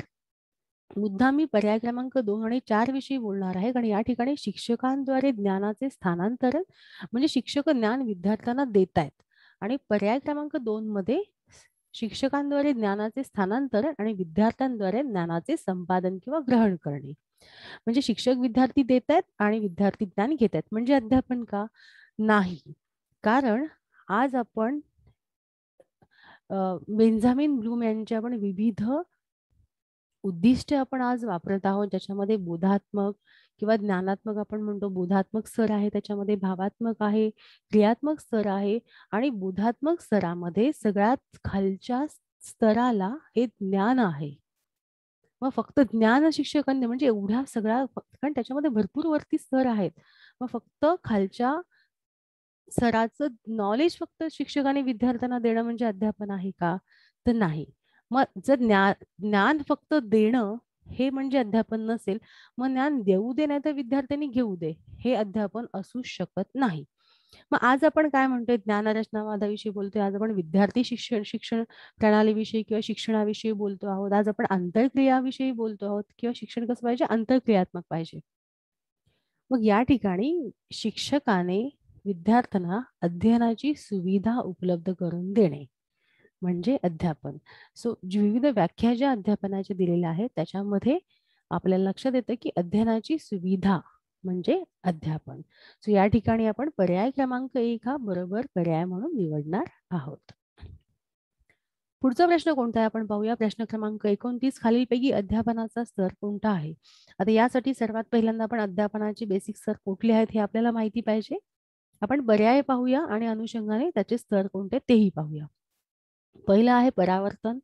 A: मुद्दा मी पर्याय क्रमांक दोन आणि चार विषयी बोलणार आहे कारण या ठिकाणी शिक्षकांद्वारे ज्ञानाचे स्थानांतरण म्हणजे शिक्षक ज्ञान विद्यार्थ्यांना देत आहेत आणि पर्याय क्रमांक दोन मध्ये शिक्षकांद्वारे ज्ञानाचे स्थानांतर आणि विद्यार्थ्यांद्वारे ज्ञानाचे संपादन किंवा ग्रहण करणे म्हणजे शिक्षक विद्यार्थी देत आहेत आणि विद्यार्थी ज्ञान घेत आहेत म्हणजे अध्यापन का नाही कारण आज आपण बेंझामिन ब्लूम यांच्या पण विविध उद्दिष्ट आपण आज वापरत आहोत ज्याच्यामध्ये बोधात्मक किंवा ज्ञानात्मक आपण म्हणतो बोधात्मक स्तर आहे त्याच्यामध्ये भावात्मक आहे क्रियात्मक स्तर आहे आणि बोधात्मक स्तरामध्ये सगळ्यात खालच्या स्तराला हे ज्ञान आहे मग फक्त ज्ञान शिक्षकांनी म्हणजे एवढ्या सगळ्या कारण त्याच्यामध्ये भरपूर वरती स्तर आहेत मग फक्त खालच्या स्तराचं नॉलेज फक्त शिक्षकाने विद्यार्थ्यांना देणं म्हणजे अध्यापन आहे का तर नाही मग जर ज्ञान ज्ञान फक्त देणं हे म्हणजे अध्यापन नसेल मग ज्ञान देऊ दे नाही तर विद्यार्थ्यांनी घेऊ दे हे अध्यापन असू शकत नाही मग आज आपण काय म्हणतोय ज्ञानरचनावादाविषयी बोलतोय आज आपण विद्यार्थी शिक्षण शिक्षण प्रणालीविषयी किंवा शिक्षणाविषयी बोलतो आहोत आज आपण आंतरक्रियाविषयी बोलतो आहोत किंवा शिक्षण कसं पाहिजे आंतरक्रियात्मक पाहिजे मग या ठिकाणी शिक्षकाने विद्यार्थ्यांना अध्ययनाची सुविधा उपलब्ध करून देणे म्हणजे अध्यापन सो विविध व्याख्या ज्या अध्यापनाच्या दिलेल्या आहेत त्याच्यामध्ये आपल्याला लक्षात येतं की अध्ययनाची सुविधा म्हणजे अध्यापन सो या ठिकाणी आपण पर्याय क्रमांक एक हा बरोबर पर्याय म्हणून निवडणार आहोत पुढचा प्रश्न कोणता आहे आपण पाहूया प्रश्न क्रमांक एकोणतीस खालीलपैकी अध्यापनाचा स्तर कोणता आहे आता यासाठी सर्वात पहिल्यांदा आपण अध्यापनाचे बेसिक स्तर कुठले आहेत हे आपल्याला माहिती पाहिजे आपण पर्याय पाहूया आणि अनुषंगाने त्याचे स्तर कोणते तेही पाहूया पहिलं आहे परावर्तन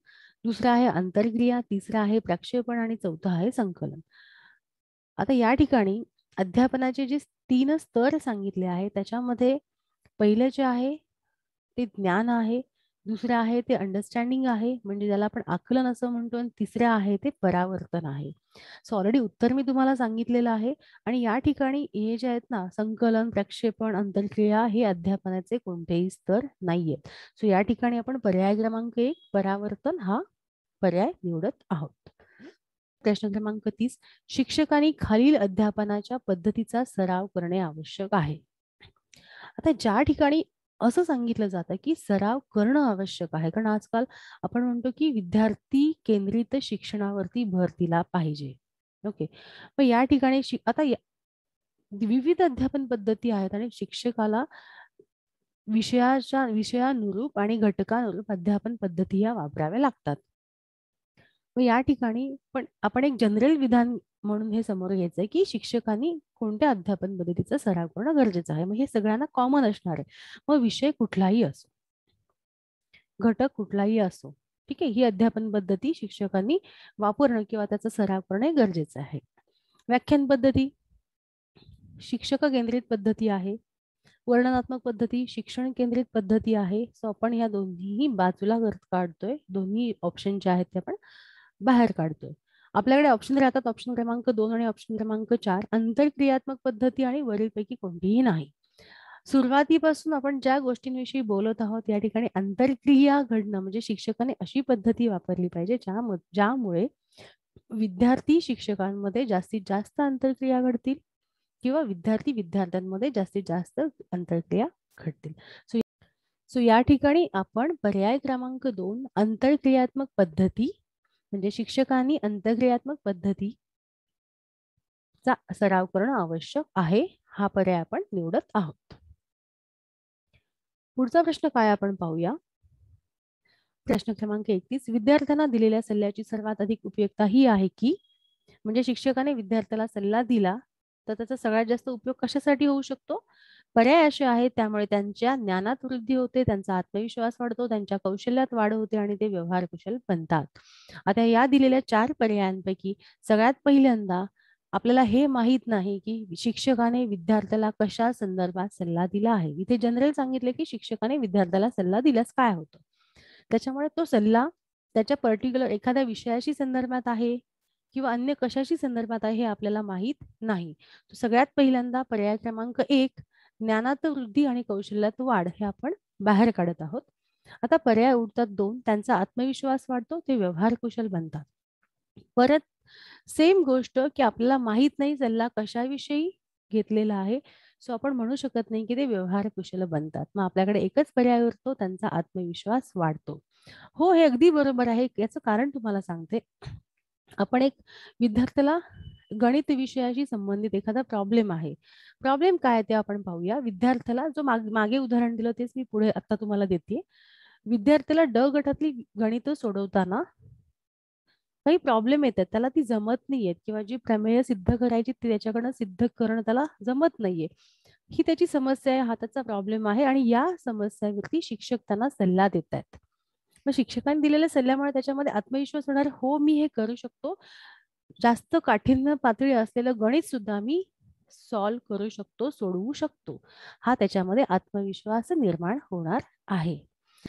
A: दुसरं आहे आंतरक्रिया तिसरं आहे प्रक्षेपण आणि चौथं आहे संकलन आता या ठिकाणी अध्यापनाचे जे तीन स्तर सांगितले आहे त्याच्यामध्ये पहिलं जे आहे ते ज्ञान आहे दुसरे आहे ते अंडरस्टँडिंग आहे म्हणजे ज्याला आपण आकलन असं म्हणतो आणि तिसरं आहे ते परावर्तन आहे सो ऑलरेडी उत्तर मी तुम्हाला सांगितलेलं आहे आणि या ठिकाणी हे जे आहेत ना संकलन प्रक्षेपण अंतरक्रिया हे अध्यापनाचे कोणतेही स्तर नाहीये सो या ठिकाणी आपण पर्याय क्रमांक एक परावर्तन हा पर्याय निवडत आहोत प्रश्न क्रमांक तीस शिक्षकांनी खालील अध्यापनाच्या पद्धतीचा सराव करणे आवश्यक आहे आता ज्या ठिकाणी असं सांगितलं जातं की सराव करणं आवश्यक आहे कारण आजकाल आपण म्हणतो की विद्यार्थी केंद्रित शिक्षणावरती भर दिला पाहिजे ओके मग या ठिकाणी आता विविध अध्यापन पद्धती आहेत आणि शिक्षकाला विषयाच्या विषयानुरूप आणि घटकानुरूप अध्यापन पद्धती या वापराव्या लागतात मग या ठिकाणी पण आपण एक जनरल विधान म्हणून हे समोर घ्यायचंय की शिक्षकांनी कोणत्या अध्यापन पद्धतीचा सराव करणं गरजेचं आहे मग हे सगळ्यांना कॉमन असणार आहे मग विषय कुठलाही असो घटक कुठलाही असो ठीक आहे ही अध्यापन पद्धती शिक्षकांनी वापरणं किंवा त्याचा सराव करणे गरजेचं आहे व्याख्यान पद्धती शिक्षक केंद्रित पद्धती आहे वर्णनात्मक पद्धती शिक्षण केंद्रित पद्धती आहे सो आपण या दोन्हीही बाजूला काढतोय दोन्ही ऑप्शन जे आहेत ते आपण बाहेर काढतोय आपल्याकडे ऑप्शन राहतात ऑप्शन क्रमांक दोन आणि ऑप्शन क्रमांक चार आंतरक्रियात्मक पद्धती आणि वरीलपैकी कोणतीही नाही सुरुवातीपासून आपण ज्या गोष्टींविषयी बोलत आहोत या ठिकाणी आंतरक्रिया घडणं म्हणजे शिक्षकाने अशी पद्धती वापरली पाहिजे ज्या ज्यामुळे विद्यार्थी शिक्षकांमध्ये जास्तीत जास्त अंतरक्रिया घडतील किंवा विद्यार्थी विद्यार्थ्यांमध्ये जास्तीत जास्त अंतरक्रिया घडतील सो सो या ठिकाणी आपण पर्याय क्रमांक दोन अंतरक्रियात्मक पद्धती म्हणजे शिक्षकांनी अंतक्रियात्मक पद्धती चा सराव करणं आवश्यक आहे हा पर्याय आपण निवडत आहोत पुढचा प्रश्न काय आपण पाहूया प्रश्न क्रमांक एकतीस विद्यार्थ्यांना दिलेल्या सल्ल्याची सर्वात अधिक उपयुक्तता ही आहे की म्हणजे शिक्षकाने विद्यार्थ्याला सल्ला दिला तर त्याचा सगळ्यात जास्त उपयोग कशासाठी होऊ शकतो पर्याय असे आहेत त्यामुळे त्यांच्या ज्ञानात वृद्धी होते त्यांचा आत्मविश्वास वाढतो त्यांच्या कौशल्यात वाढ होते आणि ते व्यवहार कुशल बनतात आता या दिलेल्या चार पर्यायांपैकी सगळ्यात पहिल्यांदा आपल्याला हे माहीत नाही की शिक्षकाने विद्यार्थ्याला कशा संदर्भात सल्ला दिला आहे इथे जनरल सांगितले की शिक्षकाने विद्यार्थ्याला सल्ला दिल्यास काय होतं त्याच्यामुळे तो सल्ला त्याच्या पर्टिक्युलर एखाद्या विषयाशी संदर्भात आहे किंवा अन्य कशाशी संदर्भात आहे हे आपल्याला माहीत नाही सगळ्यात पहिल्यांदा पर्याय क्रमांक एक ज्ञानात वृद्धी आणि कौशल्यात वाढ हे आपण बाहेर काढत आहोत आता पर्याय उरतात दोन त्यांचा आत्मविश्वास वाढतो ते व्यवहार कुशल बनतात परत सेम गोष्ट की आपल्याला माहित नाही सल्ला कशाविषयी घेतलेला आहे सो आपण म्हणू शकत नाही की ते व्यवहार कुशल बनतात मग आपल्याकडे एकच पर्याय उरतो त्यांचा आत्मविश्वास वाढतो हो हे अगदी बरोबर आहे याचं कारण तुम्हाला सांगते आपण एक विद्यार्थ्याला गणित विषयाशी संबंधित एखादा प्रॉब्लेम आहे प्रॉब्लेम काय ते आपण पाहूया विद्यार्थ्याला जो माग, मागे उदाहरण दिलं तेच मी पुढे आता तुम्हाला देते विद्यार्थ्याला ड गटातली गणित सोडवताना काही प्रॉब्लेम येतात त्याला ती जमत नाहीये किंवा जी प्रमेय सिद्ध करायची ती त्याच्याकडनं सिद्ध करणं त्याला जमत नाहीये ही त्याची समस्या आहे हाताचा प्रॉब्लेम आहे आणि या समस्यावरती शिक्षक त्यांना सल्ला देत आहेत मग शिक्षकांनी दिलेल्या सल्ल्यामुळे त्याच्यामध्ये आत्मविश्वास होणार हो मी हे करू शकतो जास्त काठीण्य पातळी असलेलं गणित सुद्धा मी सॉल्व करू शकतो सोडवू शकतो हा त्याच्यामध्ये आत्मविश्वास निर्माण होणार आहे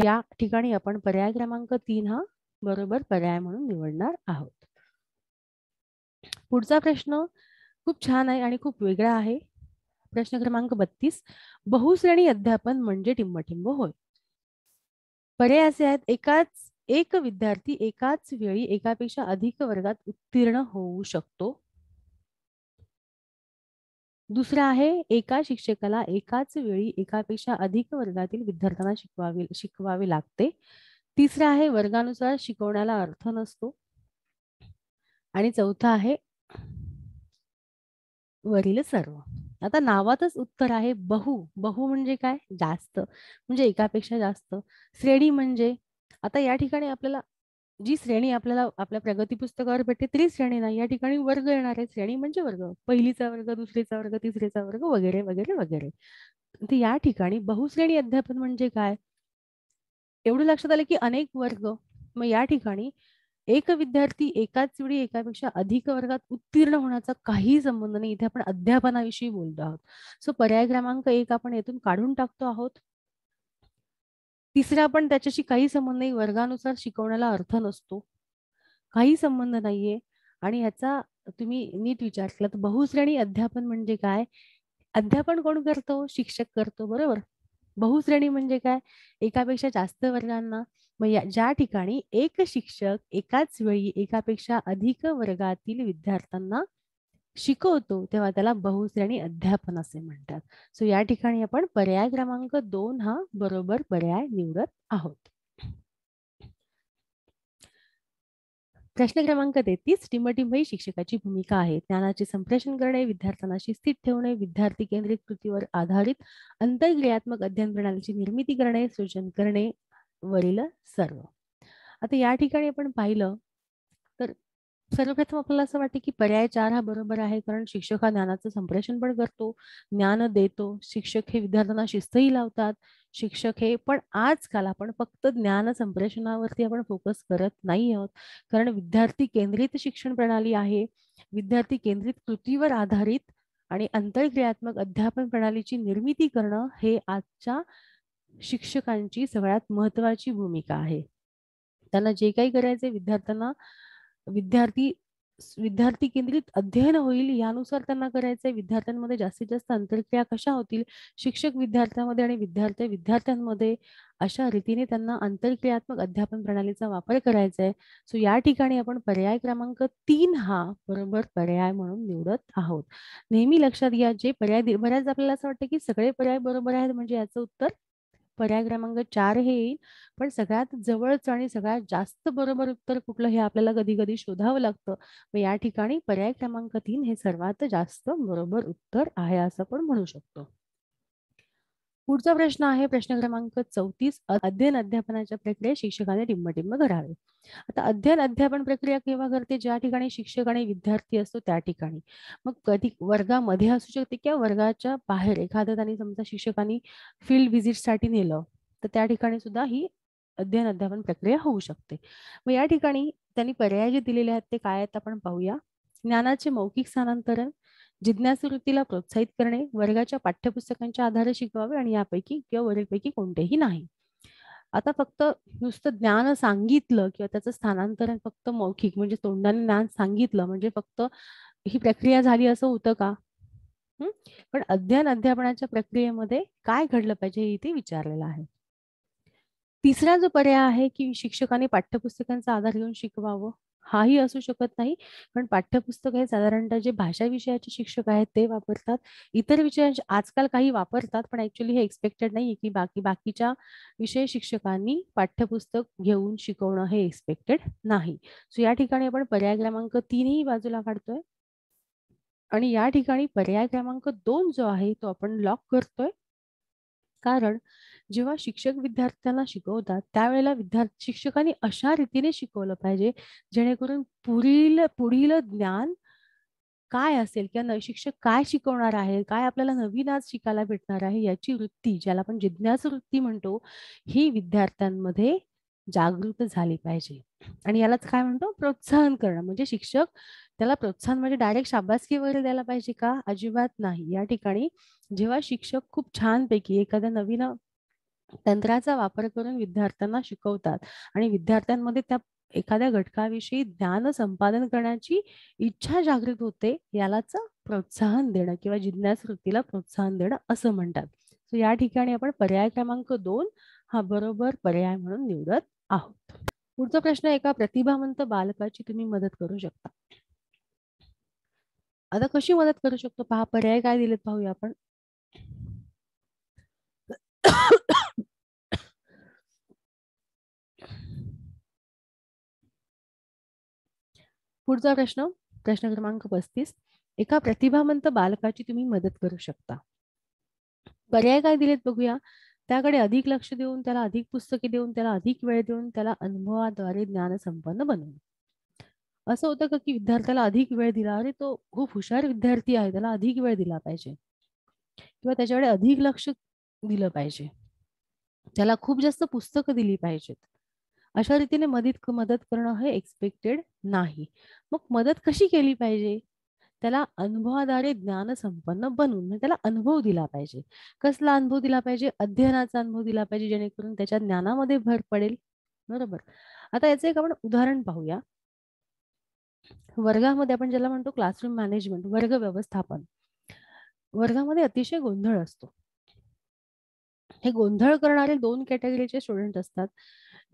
A: या ठिकाणी आपण पर्याय क्रमांक तीन हा बरोबर पर्याय म्हणून निवडणार आहोत पुढचा प्रश्न खूप छान आहे आणि खूप वेगळा आहे प्रश्न क्रमांक बत्तीस बहुश्रेणी अध्यापन म्हणजे टिंबटिंब होय पर्याय असे आहेत एकाच एक विद्यार्थी एकाच वेळी एकापेक्षा अधिक वर्गात उत्तीर्ण होऊ शकतो दुसरा आहे एका शिक्षकाला एकाच वेळी एकापेक्षा अधिक वर्गातील विद्यार्थ्यांना शिकवावे शिकवावे लागते तिसरा आहे वर्गानुसार शिकवण्याला अर्थ नसतो आणि चौथा आहे वरील सर्व आता नावातच उत्तर आहे बहु बहु म्हणजे काय जास्त म्हणजे एकापेक्षा जास्त श्रेणी म्हणजे आता या ठिकाणी आपल्याला जी श्रेणी आपल्याला आपल्या प्रगती पुस्तकावर भेटते ती श्रेणी नाही या ठिकाणी वर्ग येणार आहे श्रेणी म्हणजे वर्ग पहिलीचा वर्ग दुसरीचा वर्ग तिसरीचा वर्ग वगैरे वगैरे वगैरे तर या ठिकाणी बहुश्रेणी अध्यापन म्हणजे काय एवढं लक्षात आलं की अनेक वर्ग मग या ठिकाणी एक विद्यार्थी एकाच वेळी एकापेक्षा अधिक वर्गात उत्तीर्ण होण्याचा काही संबंध नाही इथे आपण अध्यापनाविषयी बोलतो आहोत सो पर्याय क्रमांक एक आपण येथून काढून टाकतो आहोत तिसरा पण त्याच्याशी काही संबंध नाही वर्गानुसार शिकवण्याला अर्थ नसतो काही संबंध नाहीये आणि ह्याचा तुम्ही नीट विचार केला तर बहुश्रेणी अध्यापन म्हणजे काय अध्यापन कोण करतो शिक्षक करतो बरोबर बहुश्रेणी म्हणजे काय एकापेक्षा जास्त वर्गांना मग ज्या ठिकाणी एक शिक्षक एकाच वेळी एकापेक्षा अधिक वर्गातील विद्यार्थ्यांना शिकवतो तेव्हा त्याला बहुश्रेणी अध्यापन असे म्हणतात सो या ठिकाणी आपण पर्याय क्रमांक दोन हा बरोबर पर्याय निवडत आहोत प्रश्न क्रमांक तेहतीस टिंबटिंब शिक्षकाची भूमिका आहे ज्ञानाचे संप्रेषण करणे विद्यार्थ्यांना शिस्तीत ठेवणे विद्यार्थी केंद्रित कृतीवर आधारित अंतर्क्रियात्मक अध्ययन प्रणालीची निर्मिती करणे सृजन करणे वरील सर्व आता या ठिकाणी आपण पाहिलं सर्वप्रथम आपल्याला असं वाटते की पर्याय चार हा बरोबर आहे कारण शिक्षक हा ज्ञानाचं संप्रेषण पण करतो ज्ञान देतो शिक्षक हे विद्यार्थ्यांना शिस्तही लावतात शिक्षक हे पण आजकाल आपण फक्त ज्ञान संप्रेषणावरती आपण फोकस करत नाही आहोत कारण विद्यार्थी केंद्रित शिक्षण प्रणाली आहे विद्यार्थी केंद्रित कृतीवर आधारित आणि अंतर्क्रियात्मक अध्यापन प्रणालीची निर्मिती करणं हे आजच्या शिक्षकांची सगळ्यात महत्वाची भूमिका आहे त्यांना जे काही करायचे विद्यार्थ्यांना विद्यार्थी विद्यार्थी केंद्रित अध्ययन होईल यानुसार त्यांना करायचंय विद्यार्थ्यांमध्ये जास्तीत जास्त आंतरक्रिया कशा होतील शिक्षक विद्यार्थ्यांमध्ये आणि विद्यार्थी विद्यार्थ्यांमध्ये अशा रीतीने त्यांना आंतरक्रियात्मक अध्यापन प्रणालीचा वापर करायचा आहे सो या ठिकाणी आपण पर्याय क्रमांक तीन हा बरोबर पर्याय म्हणून निवडत आहोत नेहमी लक्षात घ्या जे पर्याय बऱ्याच आपल्याला असं वाटतं की सगळे पर्याय बरोबर आहेत म्हणजे याचं उत्तर पर्याय क्रमांक चार हे येईल पण सगळ्यात जवळच आणि सगळ्यात जास्त बरोबर उत्तर कुठलं हे आपल्याला कधी कधी शोधावं लागतं या ठिकाणी पर्याय क्रमांक तीन हे सर्वात जास्त बरोबर उत्तर आहे असं आपण म्हणू शकतो पुढचा प्रश्न आहे प्रश्न क्रमांक चौतीस अध्ययन अध्यापनाच्या प्रक्रिया शिक्षकाने टिंबटिंब करावे आता अध्ययन अध्यापन प्रक्रिया केव्हा करते ज्या ठिकाणी शिक्षक आणि विद्यार्थी असतो त्या ठिकाणी मग कधी वर्गामध्ये असू शकते किंवा वर्गाच्या बाहेर एखादं त्यांनी समजा शिक्षकांनी फील्ड व्हिजिटसाठी नेलं तर त्या ठिकाणी सुद्धा ही अध्ययन अध्यापन प्रक्रिया होऊ शकते मग या ठिकाणी त्यांनी पर्याय जे दिलेले आहेत ते काय आहेत आपण पाहूया ज्ञानाचे मौखिक स्थानांतरण जिज्ञासू वृत्तीला प्रोत्साहित करणे वर्गाच्या पाठ्यपुस्तकांच्या आधारे शिकवावे आणि यापैकी किंवा वरीलपैकी कोणतेही नाही आता फक्त नुसतं ज्ञान सांगितलं किंवा त्याचं स्थानांतरण फक्त मौखिक म्हणजे तोंडाने ज्ञान सांगितलं म्हणजे फक्त ही प्रक्रिया झाली असं होतं का पण अध्ययन अध्यापनाच्या प्रक्रियेमध्ये काय घडलं पाहिजे हे इथे विचारलेलं आहे तिसरा जो पर्याय आहे की शिक्षकांनी पाठ्यपुस्तकांचा आधार घेऊन शिकवावं हाही असू शकत नाही पण पाठ्यपुस्तक हे साधारणतः जे भाषा विषयाचे शिक्षक आहेत ते वापरतात इतर विषय आजकाल काही वापरतात पण ऍक्च्युली हे एक्सपेक्टेड नाही की बाकी बाकीच्या विषय शिक्षकांनी पाठ्यपुस्तक घेऊन शिकवणं हे एक्सपेक्टेड नाही सो या ठिकाणी आपण पर्याय क्रमांक तीनही बाजूला काढतोय आणि या ठिकाणी पर्याय क्रमांक दोन जो आहे तो आपण लॉक करतोय कारण जेव्हा शिक्षक विद्यार्थ्यांना शिकवतात त्यावेळेला विद्यार्थी शिक्षकांनी अशा रीतीने शिकवलं पाहिजे जेणेकरून पुढील पुढील ज्ञान काय असेल किंवा शिक्षक काय शिकवणार आहे काय आपल्याला नवीन आज शिकायला भेटणार आहे याची वृत्ती ज्याला आपण जिज्ञास वृत्ती म्हणतो ही विद्यार्थ्यांमध्ये जागृत झाली पाहिजे आणि यालाच काय म्हणतो प्रोत्साहन करणं म्हणजे शिक्षक त्याला प्रोत्साहन म्हणजे डायरेक्ट शाबासकी वगैरे द्यायला पाहिजे का अजिबात नाही या ठिकाणी जेव्हा शिक्षक खूप छानपैकी एखाद्या नवीन तंत्राचा वापर करून विद्यार्थ्यांना शिकवतात आणि विद्यार्थ्यांमध्ये त्या एखाद्या घटकाविषयी ज्ञान संपादन करण्याची इच्छा जागृत होते यालाच प्रोत्साहन देणं किंवा जिज्ञास वृत्तीला प्रोत्साहन देणं असं म्हणतात सो या ठिकाणी आपण पर्याय क्रमांक दोन हा बरोबर पर्याय म्हणून निवडत आहोत पुढचा प्रश्न एका प्रतिभावंत बालकाची तुम्ही मदत करू शकता आता कशी मदत करू शकतो पहा पर्याय काय दिलेत पाहूया आपण पुढचा प्रश्न प्रश्न क्रमांक पस्तीस एका प्रतिभावंत बालकाची तुम्ही मदत करू शकता पर्याय काय दिलेत बघूया त्याकडे अधिक लक्ष देऊन त्याला अधिक पुस्तके देऊन त्याला अधिक वेळ देऊन त्याला अनुभवाद्वारे ज्ञान संपन्न बनवून असं होतं का की विद्यार्थ्याला अधिक वेळ दिला अरे तो खूप हुशार विद्यार्थी आहे त्याला अधिक वेळ दिला पाहिजे किंवा त्याच्याकडे अधिक लक्ष दिलं पाहिजे त्याला खूप जास्त पुस्तकं दिली पाहिजेत अशा रीतीने मदत मदत करणं हे एक्सपेक्टेड नाही मग मदत कशी केली पाहिजे त्याला अनुभवाद्वारे ज्ञान संपन्न बनवून म्हणजे त्याला अनुभव दिला पाहिजे कसला अनुभव दिला पाहिजे अध्ययनाचा अनुभव दिला पाहिजे जेणेकरून त्याच्या ज्ञानामध्ये भर पडेल बरोबर आता याचं एक आपण उदाहरण पाहूया वर्गामध्ये आपण ज्याला म्हणतो क्लासरूम मॅनेजमेंट वर्ग व्यवस्थापन वर्गामध्ये अतिशय गोंधळ असतो हे गोंधळ करणारे दोन कॅटेगरीचे स्टुडंट असतात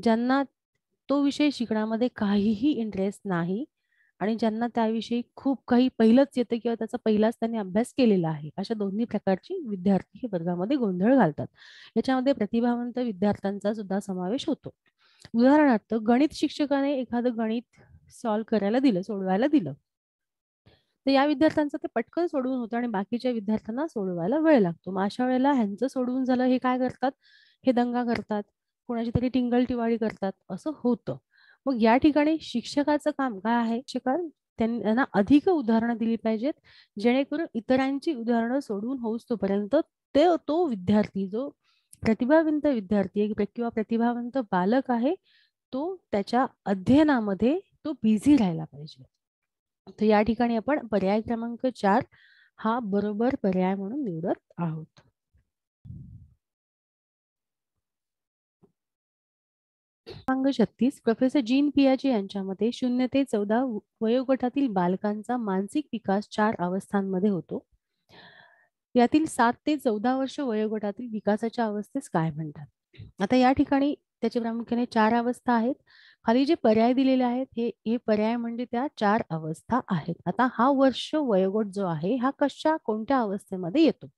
A: ज्यांना तो विषय शिकण्यामध्ये काहीही इंटरेस्ट नाही आणि ज्यांना त्याविषयी खूप काही पहिलंच येतं किंवा त्याचा पहिलाच त्यांनी अभ्यास केलेला आहे अशा दोन्ही प्रकारची विद्यार्थी हे वर्गामध्ये गोंधळ घालतात याच्यामध्ये प्रतिभावंत विद्यार्थ्यांचा सुद्धा समावेश होतो उदाहरणार्थ गणित शिक्षकाने एखादं गणित सॉल्व्ह करायला दिलं सोडवायला दिलं तर या विद्यार्थ्यांचं ते पटकन सोडवून होतं आणि बाकीच्या विद्यार्थ्यांना सोडवायला वेळ लागतो मग अशा वेळेला ह्यांचं सोडवून झालं हे काय करतात हे दंगा करतात कोणाची तरी टिंगलटिवाळी करतात असं होतं मग या ठिकाणी शिक्षकाचं काम काय आहे शिक्षक त्यांना अधिक उदाहरणं दिली पाहिजेत जेणेकरून इतरांची उदाहरणं सोडून होऊच तोपर्यंत ते तो विद्यार्थी जो प्रतिभावंत विद्यार्थी किंवा प्रतिभावंत बालक आहे तो त्याच्या अध्ययनामध्ये तो बिझी राहायला पाहिजे तर या ठिकाणी आपण पर्याय क्रमांक चार हा बरोबर पर्याय म्हणून निवडत आहोत क्रमांक छत्तीस प्रोफेसर जीन पियाजी यांच्या मते शून्य ते चौदा वयोगटातील बालकांचा मानसिक विकास चार अवस्थांमध्ये होतो यातील सात ते चौदा वर्ष वयोगटातील विकासाच्या अवस्थेस काय म्हणतात आता या ठिकाणी त्याचे प्रामुख्याने चार अवस्था आहेत खाली जे पर्याय दिलेले आहेत हे हे पर्याय म्हणजे त्या चार अवस्था आहेत आता हा वर्ष वयोगट जो आहे हा कशा कोणत्या अवस्थेमध्ये येतो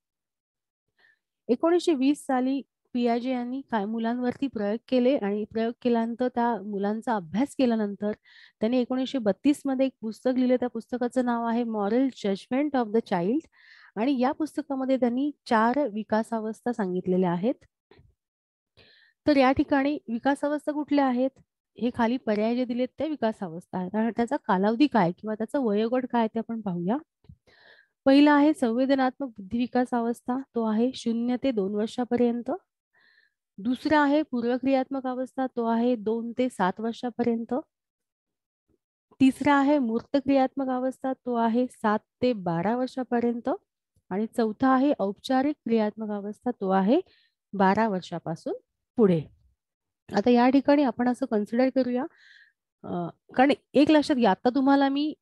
A: एकोणीसशे वीस साली पियाजे यांनी काय मुलांवरती प्रयोग केले आणि प्रयोग केल्यानंतर त्या मुलांचा अभ्यास केल्यानंतर त्यांनी एकोणीसशे बत्तीस मध्ये एक पुस्तक लिहिले त्या पुस्तकाचं नाव आहे moral judgment of the child आणि या पुस्तकामध्ये त्यांनी चार विकासावस्था सांगितलेल्या आहेत तर या ठिकाणी विकासावस्था कुठल्या आहेत हे खाली पर्याय जे दिलेत ते विकासावस्था आहेत आणि त्याचा कालावधी काय किंवा त्याचा वयोगट काय ते आपण पाहूया पहिला आहे संवेदनात्मक बुद्धिविकास अवस्था तो आहे शून्य ते दोन वर्षापर्यंत दुसरा आहे पूर्वक्रियात्मक अवस्था तो आहे दोन ते सात वर्षापर्यंत तिसरा आहे मूर्त क्रियात्मक अवस्था तो आहे सात ते बारा वर्षापर्यंत आणि चौथा आहे औपचारिक क्रियात्मक अवस्था तो आहे बारा वर्षापासून पुढे आता या ठिकाणी आपण असं कन्सिडर करूया कारण एक लक्षात घ्या आता तुम्हाला मी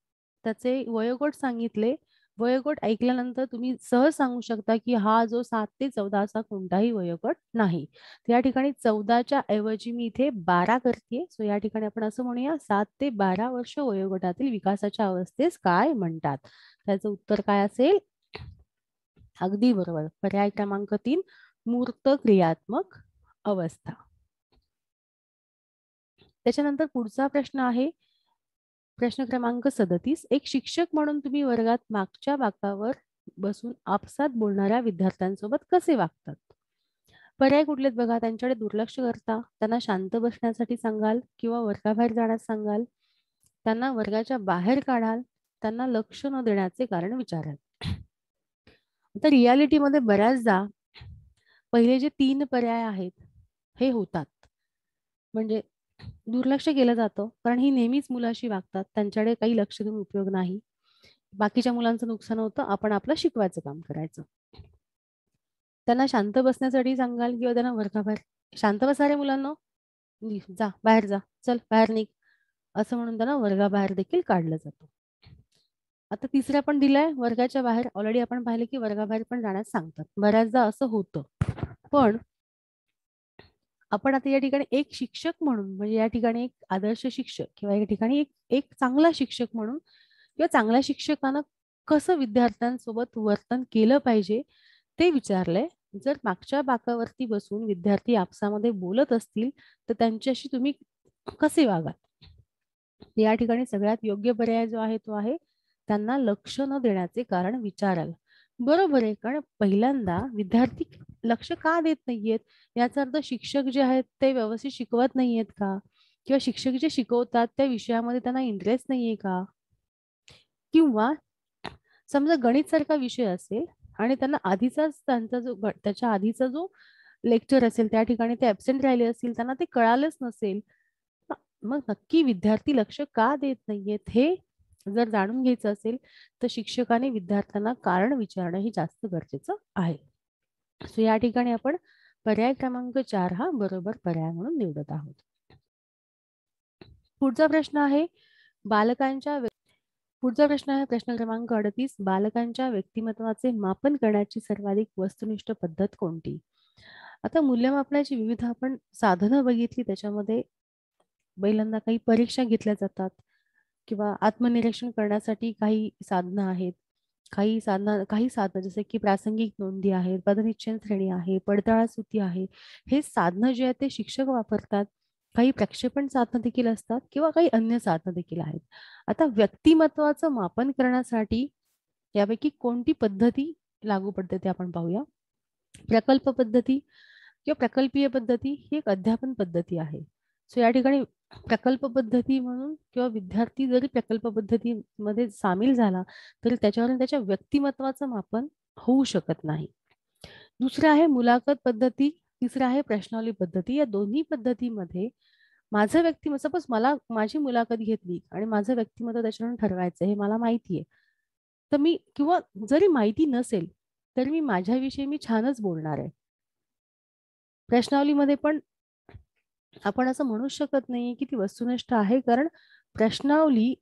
A: त्याचे वयोगट सांगितले वयोगट ऐकल्यानंतर तुम्ही सहज सांगू शकता की हा जो सात ते चौदा असा कोणताही वयोगट नाही या ठिकाणी चौदाच्या ऐवजी मी इथे बारा करते सो या ठिकाणी आपण असं म्हणूया सात ते बारा वर्ष वयोगटातील विकासाच्या अवस्थेस काय म्हणतात त्याचं उत्तर काय असेल अगदी बरोबर पर्याय क्रमांक तीन मूर्त क्रियात्मक अवस्था त्याच्यानंतर पुढचा प्रश्न आहे प्रश्न क्रमांक सदतीस एक शिक्षक म्हणून तुम्ही वर्गात मागच्या बाकावर बसून आपसात बोलणाऱ्या विद्यार्थ्यांसोबत कसे वागतात पर्याय कुठलेत बघा त्यांच्याकडे दुर्लक्ष करता त्यांना शांत बसण्यासाठी सांगाल किंवा वर्गाबाहेर जाण्यास सांगाल त्यांना वर्गाच्या बाहेर काढाल त्यांना लक्ष न देण्याचे कारण विचाराल आता मध्ये बऱ्याचदा पहिले जे तीन पर्याय आहेत हे होतात म्हणजे दुर्लक्ष केलं जातं कारण ही नेहमीच मुलाशी वागतात त्यांच्याकडे काही लक्ष देऊन उपयोग नाही बाकीच्या मुलांचं नुकसान होतं आपण आपलं शिकवायचं काम करायचं त्यांना शांत बसण्यासाठी सांगाल किंवा त्यांना वर्गाबाहेर शांत बसा मुलांना जा बाहेर जा चल बाहेर निघ असं म्हणून त्यांना वर्गाबाहेर देखील काढलं जातो आता तिसरे पण दिलंय वर्गाच्या बाहेर ऑलरेडी आपण पाहिलं की वर्गाबाहेर पण जाण्यास सांगतात बऱ्याचदा असं होतं पण आपण आता या ठिकाणी एक शिक्षक म्हणून म्हणजे या ठिकाणी एक आदर्श शिक्षक किंवा या ठिकाणी एक एक चांगला शिक्षक म्हणून किंवा चांगल्या शिक्षकानं कसं विद्यार्थ्यांसोबत वर्तन केलं पाहिजे ते विचारलंय जर मागच्या बाकावरती बसून विद्यार्थी आपसामध्ये बोलत असतील तर त्यांच्याशी तुम्ही कसे वागाल या ठिकाणी सगळ्यात योग्य पर्याय जो आहे तो आहे त्यांना लक्ष न देण्याचे कारण विचाराल बरोबर आहे कारण पहिल्यांदा विद्यार्थी लक्ष का देत नाहीयेत याचा अर्थ शिक्षक जे आहेत ते व्यवस्थित शिकवत नाहीयेत का किंवा शिक्षक जे शिकवतात त्या विषयामध्ये त्यांना इंटरेस्ट नाहीये का किंवा समजा गणित सारखा विषय असेल आणि त्यांना आधीचाच त्यांचा जो त्याच्या आधीचा जो लेक्चर असेल त्या ठिकाणी ते ऍबसेंट राहिले असतील त्यांना ते कळालंच नसेल मग नक्की विद्यार्थी लक्ष का देत नाहीयेत हे जर जाणून घ्यायचं असेल तर शिक्षकाने विद्यार्थ्यांना कारण विचारणं हे जास्त गरजेचं आहे सो या ठिकाणी आपण पर्याय क्रमांक चार हा बरोबर पर्याय म्हणून निवडत आहोत पुढचा प्रश्न आहे बालकांच्या पुढचा प्रश्न आहे प्रश्न क्रमांक अडतीस बालकांच्या व्यक्तिमत्वाचे मापन करण्याची सर्वाधिक वस्तुनिष्ठ पद्धत कोणती आता मूल्यमापनाची विविध आपण साधनं बघितली त्याच्यामध्ये बैलांना काही परीक्षा घेतल्या जातात किंवा आत्मनिरीक्षण करण्यासाठी काही साधनं आहेत काही साधना काही साधनं जसे की प्रासंगिक नोंदी आहेत पदनिश्चयन श्रेणी आहे पडताळा सुती आहे हे साधनं जे आहेत ते शिक्षक वापरतात काही प्रक्षेपण साधनं देखील असतात किंवा काही अन्य साधनं देखील आहेत आता व्यक्तिमत्वाचं मापन करण्यासाठी यापैकी कोणती पद्धती लागू पडते ते आपण पाहूया प्रकल्प पद्धती किंवा प्रकल्पीय पद्धती ही एक अध्यापन पद्धती आहे सो या ठिकाणी प्रकल्प पद्धती म्हणून किंवा विद्यार्थी जरी प्रकल्प पद्धतीमध्ये सामील झाला तरी त्याच्यावरून त्याच्या व्यक्तिमत्वाचं मापन होऊ शकत नाही दुसरं आहे मुलाखत पद्धती तिसरं आहे प्रश्नावली पद्धती या दोन्ही पद्धतीमध्ये माझं व्यक्तिमत्व सपोज मला माझी मुलाखत घेतली आणि माझं व्यक्तिमत्व त्याच्यावरून ठरवायचं हे मला माहिती आहे तर मी किंवा जरी माहिती नसेल तर मी माझ्याविषयी मी छानच बोलणार आहे प्रश्नावलीमध्ये पण आपण असं म्हणू शकत नाही की ती वस्तुनिष्ठ आहे कारण प्रश्नावली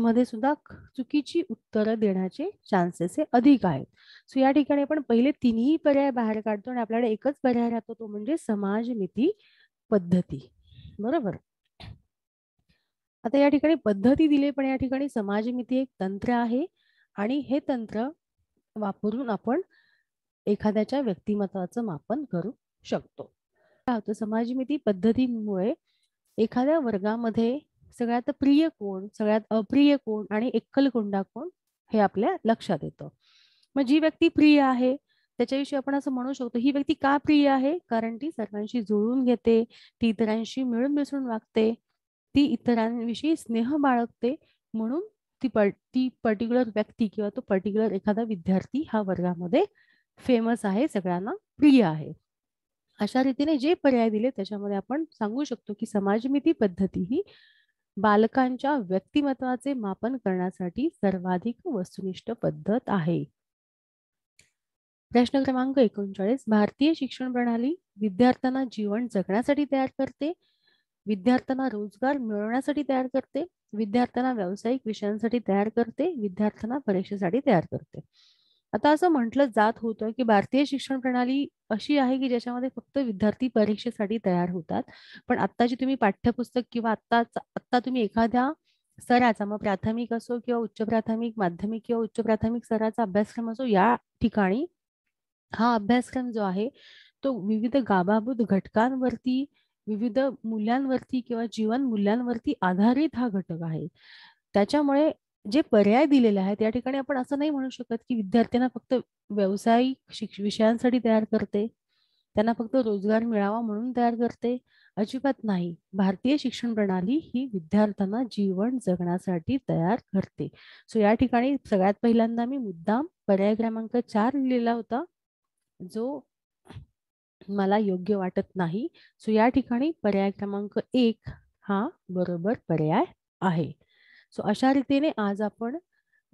A: मध्ये सुद्धा चुकीची उत्तरं देण्याचे चान्सेस हे अधिक आहेत सो या ठिकाणी आपण पहिले तिन्ही पर्याय बाहेर काढतो आणि आपल्याकडे एकच पर्याय राहतो तो म्हणजे समाजमिती पद्धती बरोबर आता या ठिकाणी पद्धती दिली पण या ठिकाणी समाजमिती एक तंत्र आहे आणि हे तंत्र वापरून आपण एखाद्याच्या व्यक्तिमत्वाचं मापन करू शकतो काय होतं समाजमिती पद्धतीमुळे एखाद्या वर्गामध्ये सगळ्यात प्रिय कोण सगळ्यात अप्रिय कोण आणि एकलकोंडा कोण हे आपल्या लक्षात येतं मग जी व्यक्ती प्रिय आहे त्याच्याविषयी आपण असं म्हणू शकतो ही व्यक्ती का प्रिय आहे कारण ती सर्वांशी जुळून घेते ती इतरांशी मिळून मिसळून वागते ती इतरांविषयी स्नेह बाळगते म्हणून ती ती पर्टिक्युलर व्यक्ती किंवा तो पर्टिक्युलर एखादा विद्यार्थी हा वर्गामध्ये फेमस आहे सगळ्यांना प्रिय आहे अशा रीतीने जे पर्याय दिले त्याच्यामध्ये आपण सांगू शकतो की समाजमिती पद्धती ही बालकांच्या व्यक्तिमत्वाचे मापन करण्यासाठी सर्वाधिक वस्तुनिष्ठ पद्धत आहे प्रश्न क्रमांक एकोणचाळीस भारतीय शिक्षण प्रणाली विद्यार्थ्यांना जीवन जगण्यासाठी तयार करते विद्यार्थ्यांना रोजगार मिळवण्यासाठी तयार करते विद्यार्थ्यांना व्यावसायिक विषयांसाठी तयार करते विद्यार्थ्यांना परीक्षेसाठी तयार करते आता असं म्हटलं जात होतं की भारतीय शिक्षण प्रणाली अशी आहे की ज्याच्यामध्ये फक्त विद्यार्थी परीक्षेसाठी तयार होतात पण आत्ताची तुम्ही पाठ्यपुस्तक किंवा आत्ता आत्ता तुम्ही एखाद्या सराचा मग प्राथमिक असो किंवा उच्च प्राथमिक माध्यमिक किंवा उच्च प्राथमिक सराचा अभ्यासक्रम असो या ठिकाणी हा अभ्यासक्रम जो आहे तो विविध गाभाभूत घटकांवरती विविध मूल्यांवरती किंवा जीवन मूल्यांवरती आधारित हा घटक आहे त्याच्यामुळे जे पर्याय दिलेले आहेत या ठिकाणी आपण असं नाही म्हणू शकत की विद्यार्थ्यांना फक्त व्यावसायिक विषयांसाठी तयार करते त्यांना फक्त रोजगार मिळावा म्हणून तयार करते अजिबात नाही भारतीय शिक्षण प्रणाली ही विद्यार्थ्यांना जीवन जगण्यासाठी तयार करते सो या ठिकाणी सगळ्यात पहिल्यांदा मी मुद्दाम पर्याय क्रमांक चार लिहिलेला होता जो मला योग्य वाटत नाही सो या ठिकाणी पर्याय क्रमांक एक हा बरोबर पर्याय आहे सो अशा रीतीने आज आपण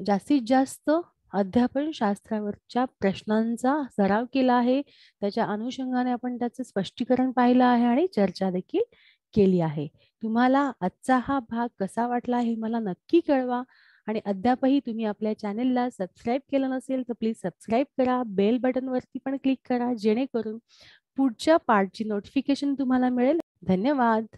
A: जास्तीत जास्त अध्यापन शास्त्रावरच्या प्रश्नांचा सराव केला आहे त्याच्या अनुषंगाने आपण त्याचं स्पष्टीकरण पाहिलं आहे आणि चर्चा देखील केली आहे तुम्हाला आजचा हा भाग कसा वाटला हे मला नक्की कळवा आणि अद्यापही तुम्ही आपल्या चॅनेलला सबस्क्राईब केलं नसेल तर प्लीज सबस्क्राईब करा बेल बटनवरती पण क्लिक करा जेणेकरून पुढच्या पार्टची नोटिफिकेशन तुम्हाला मिळेल धन्यवाद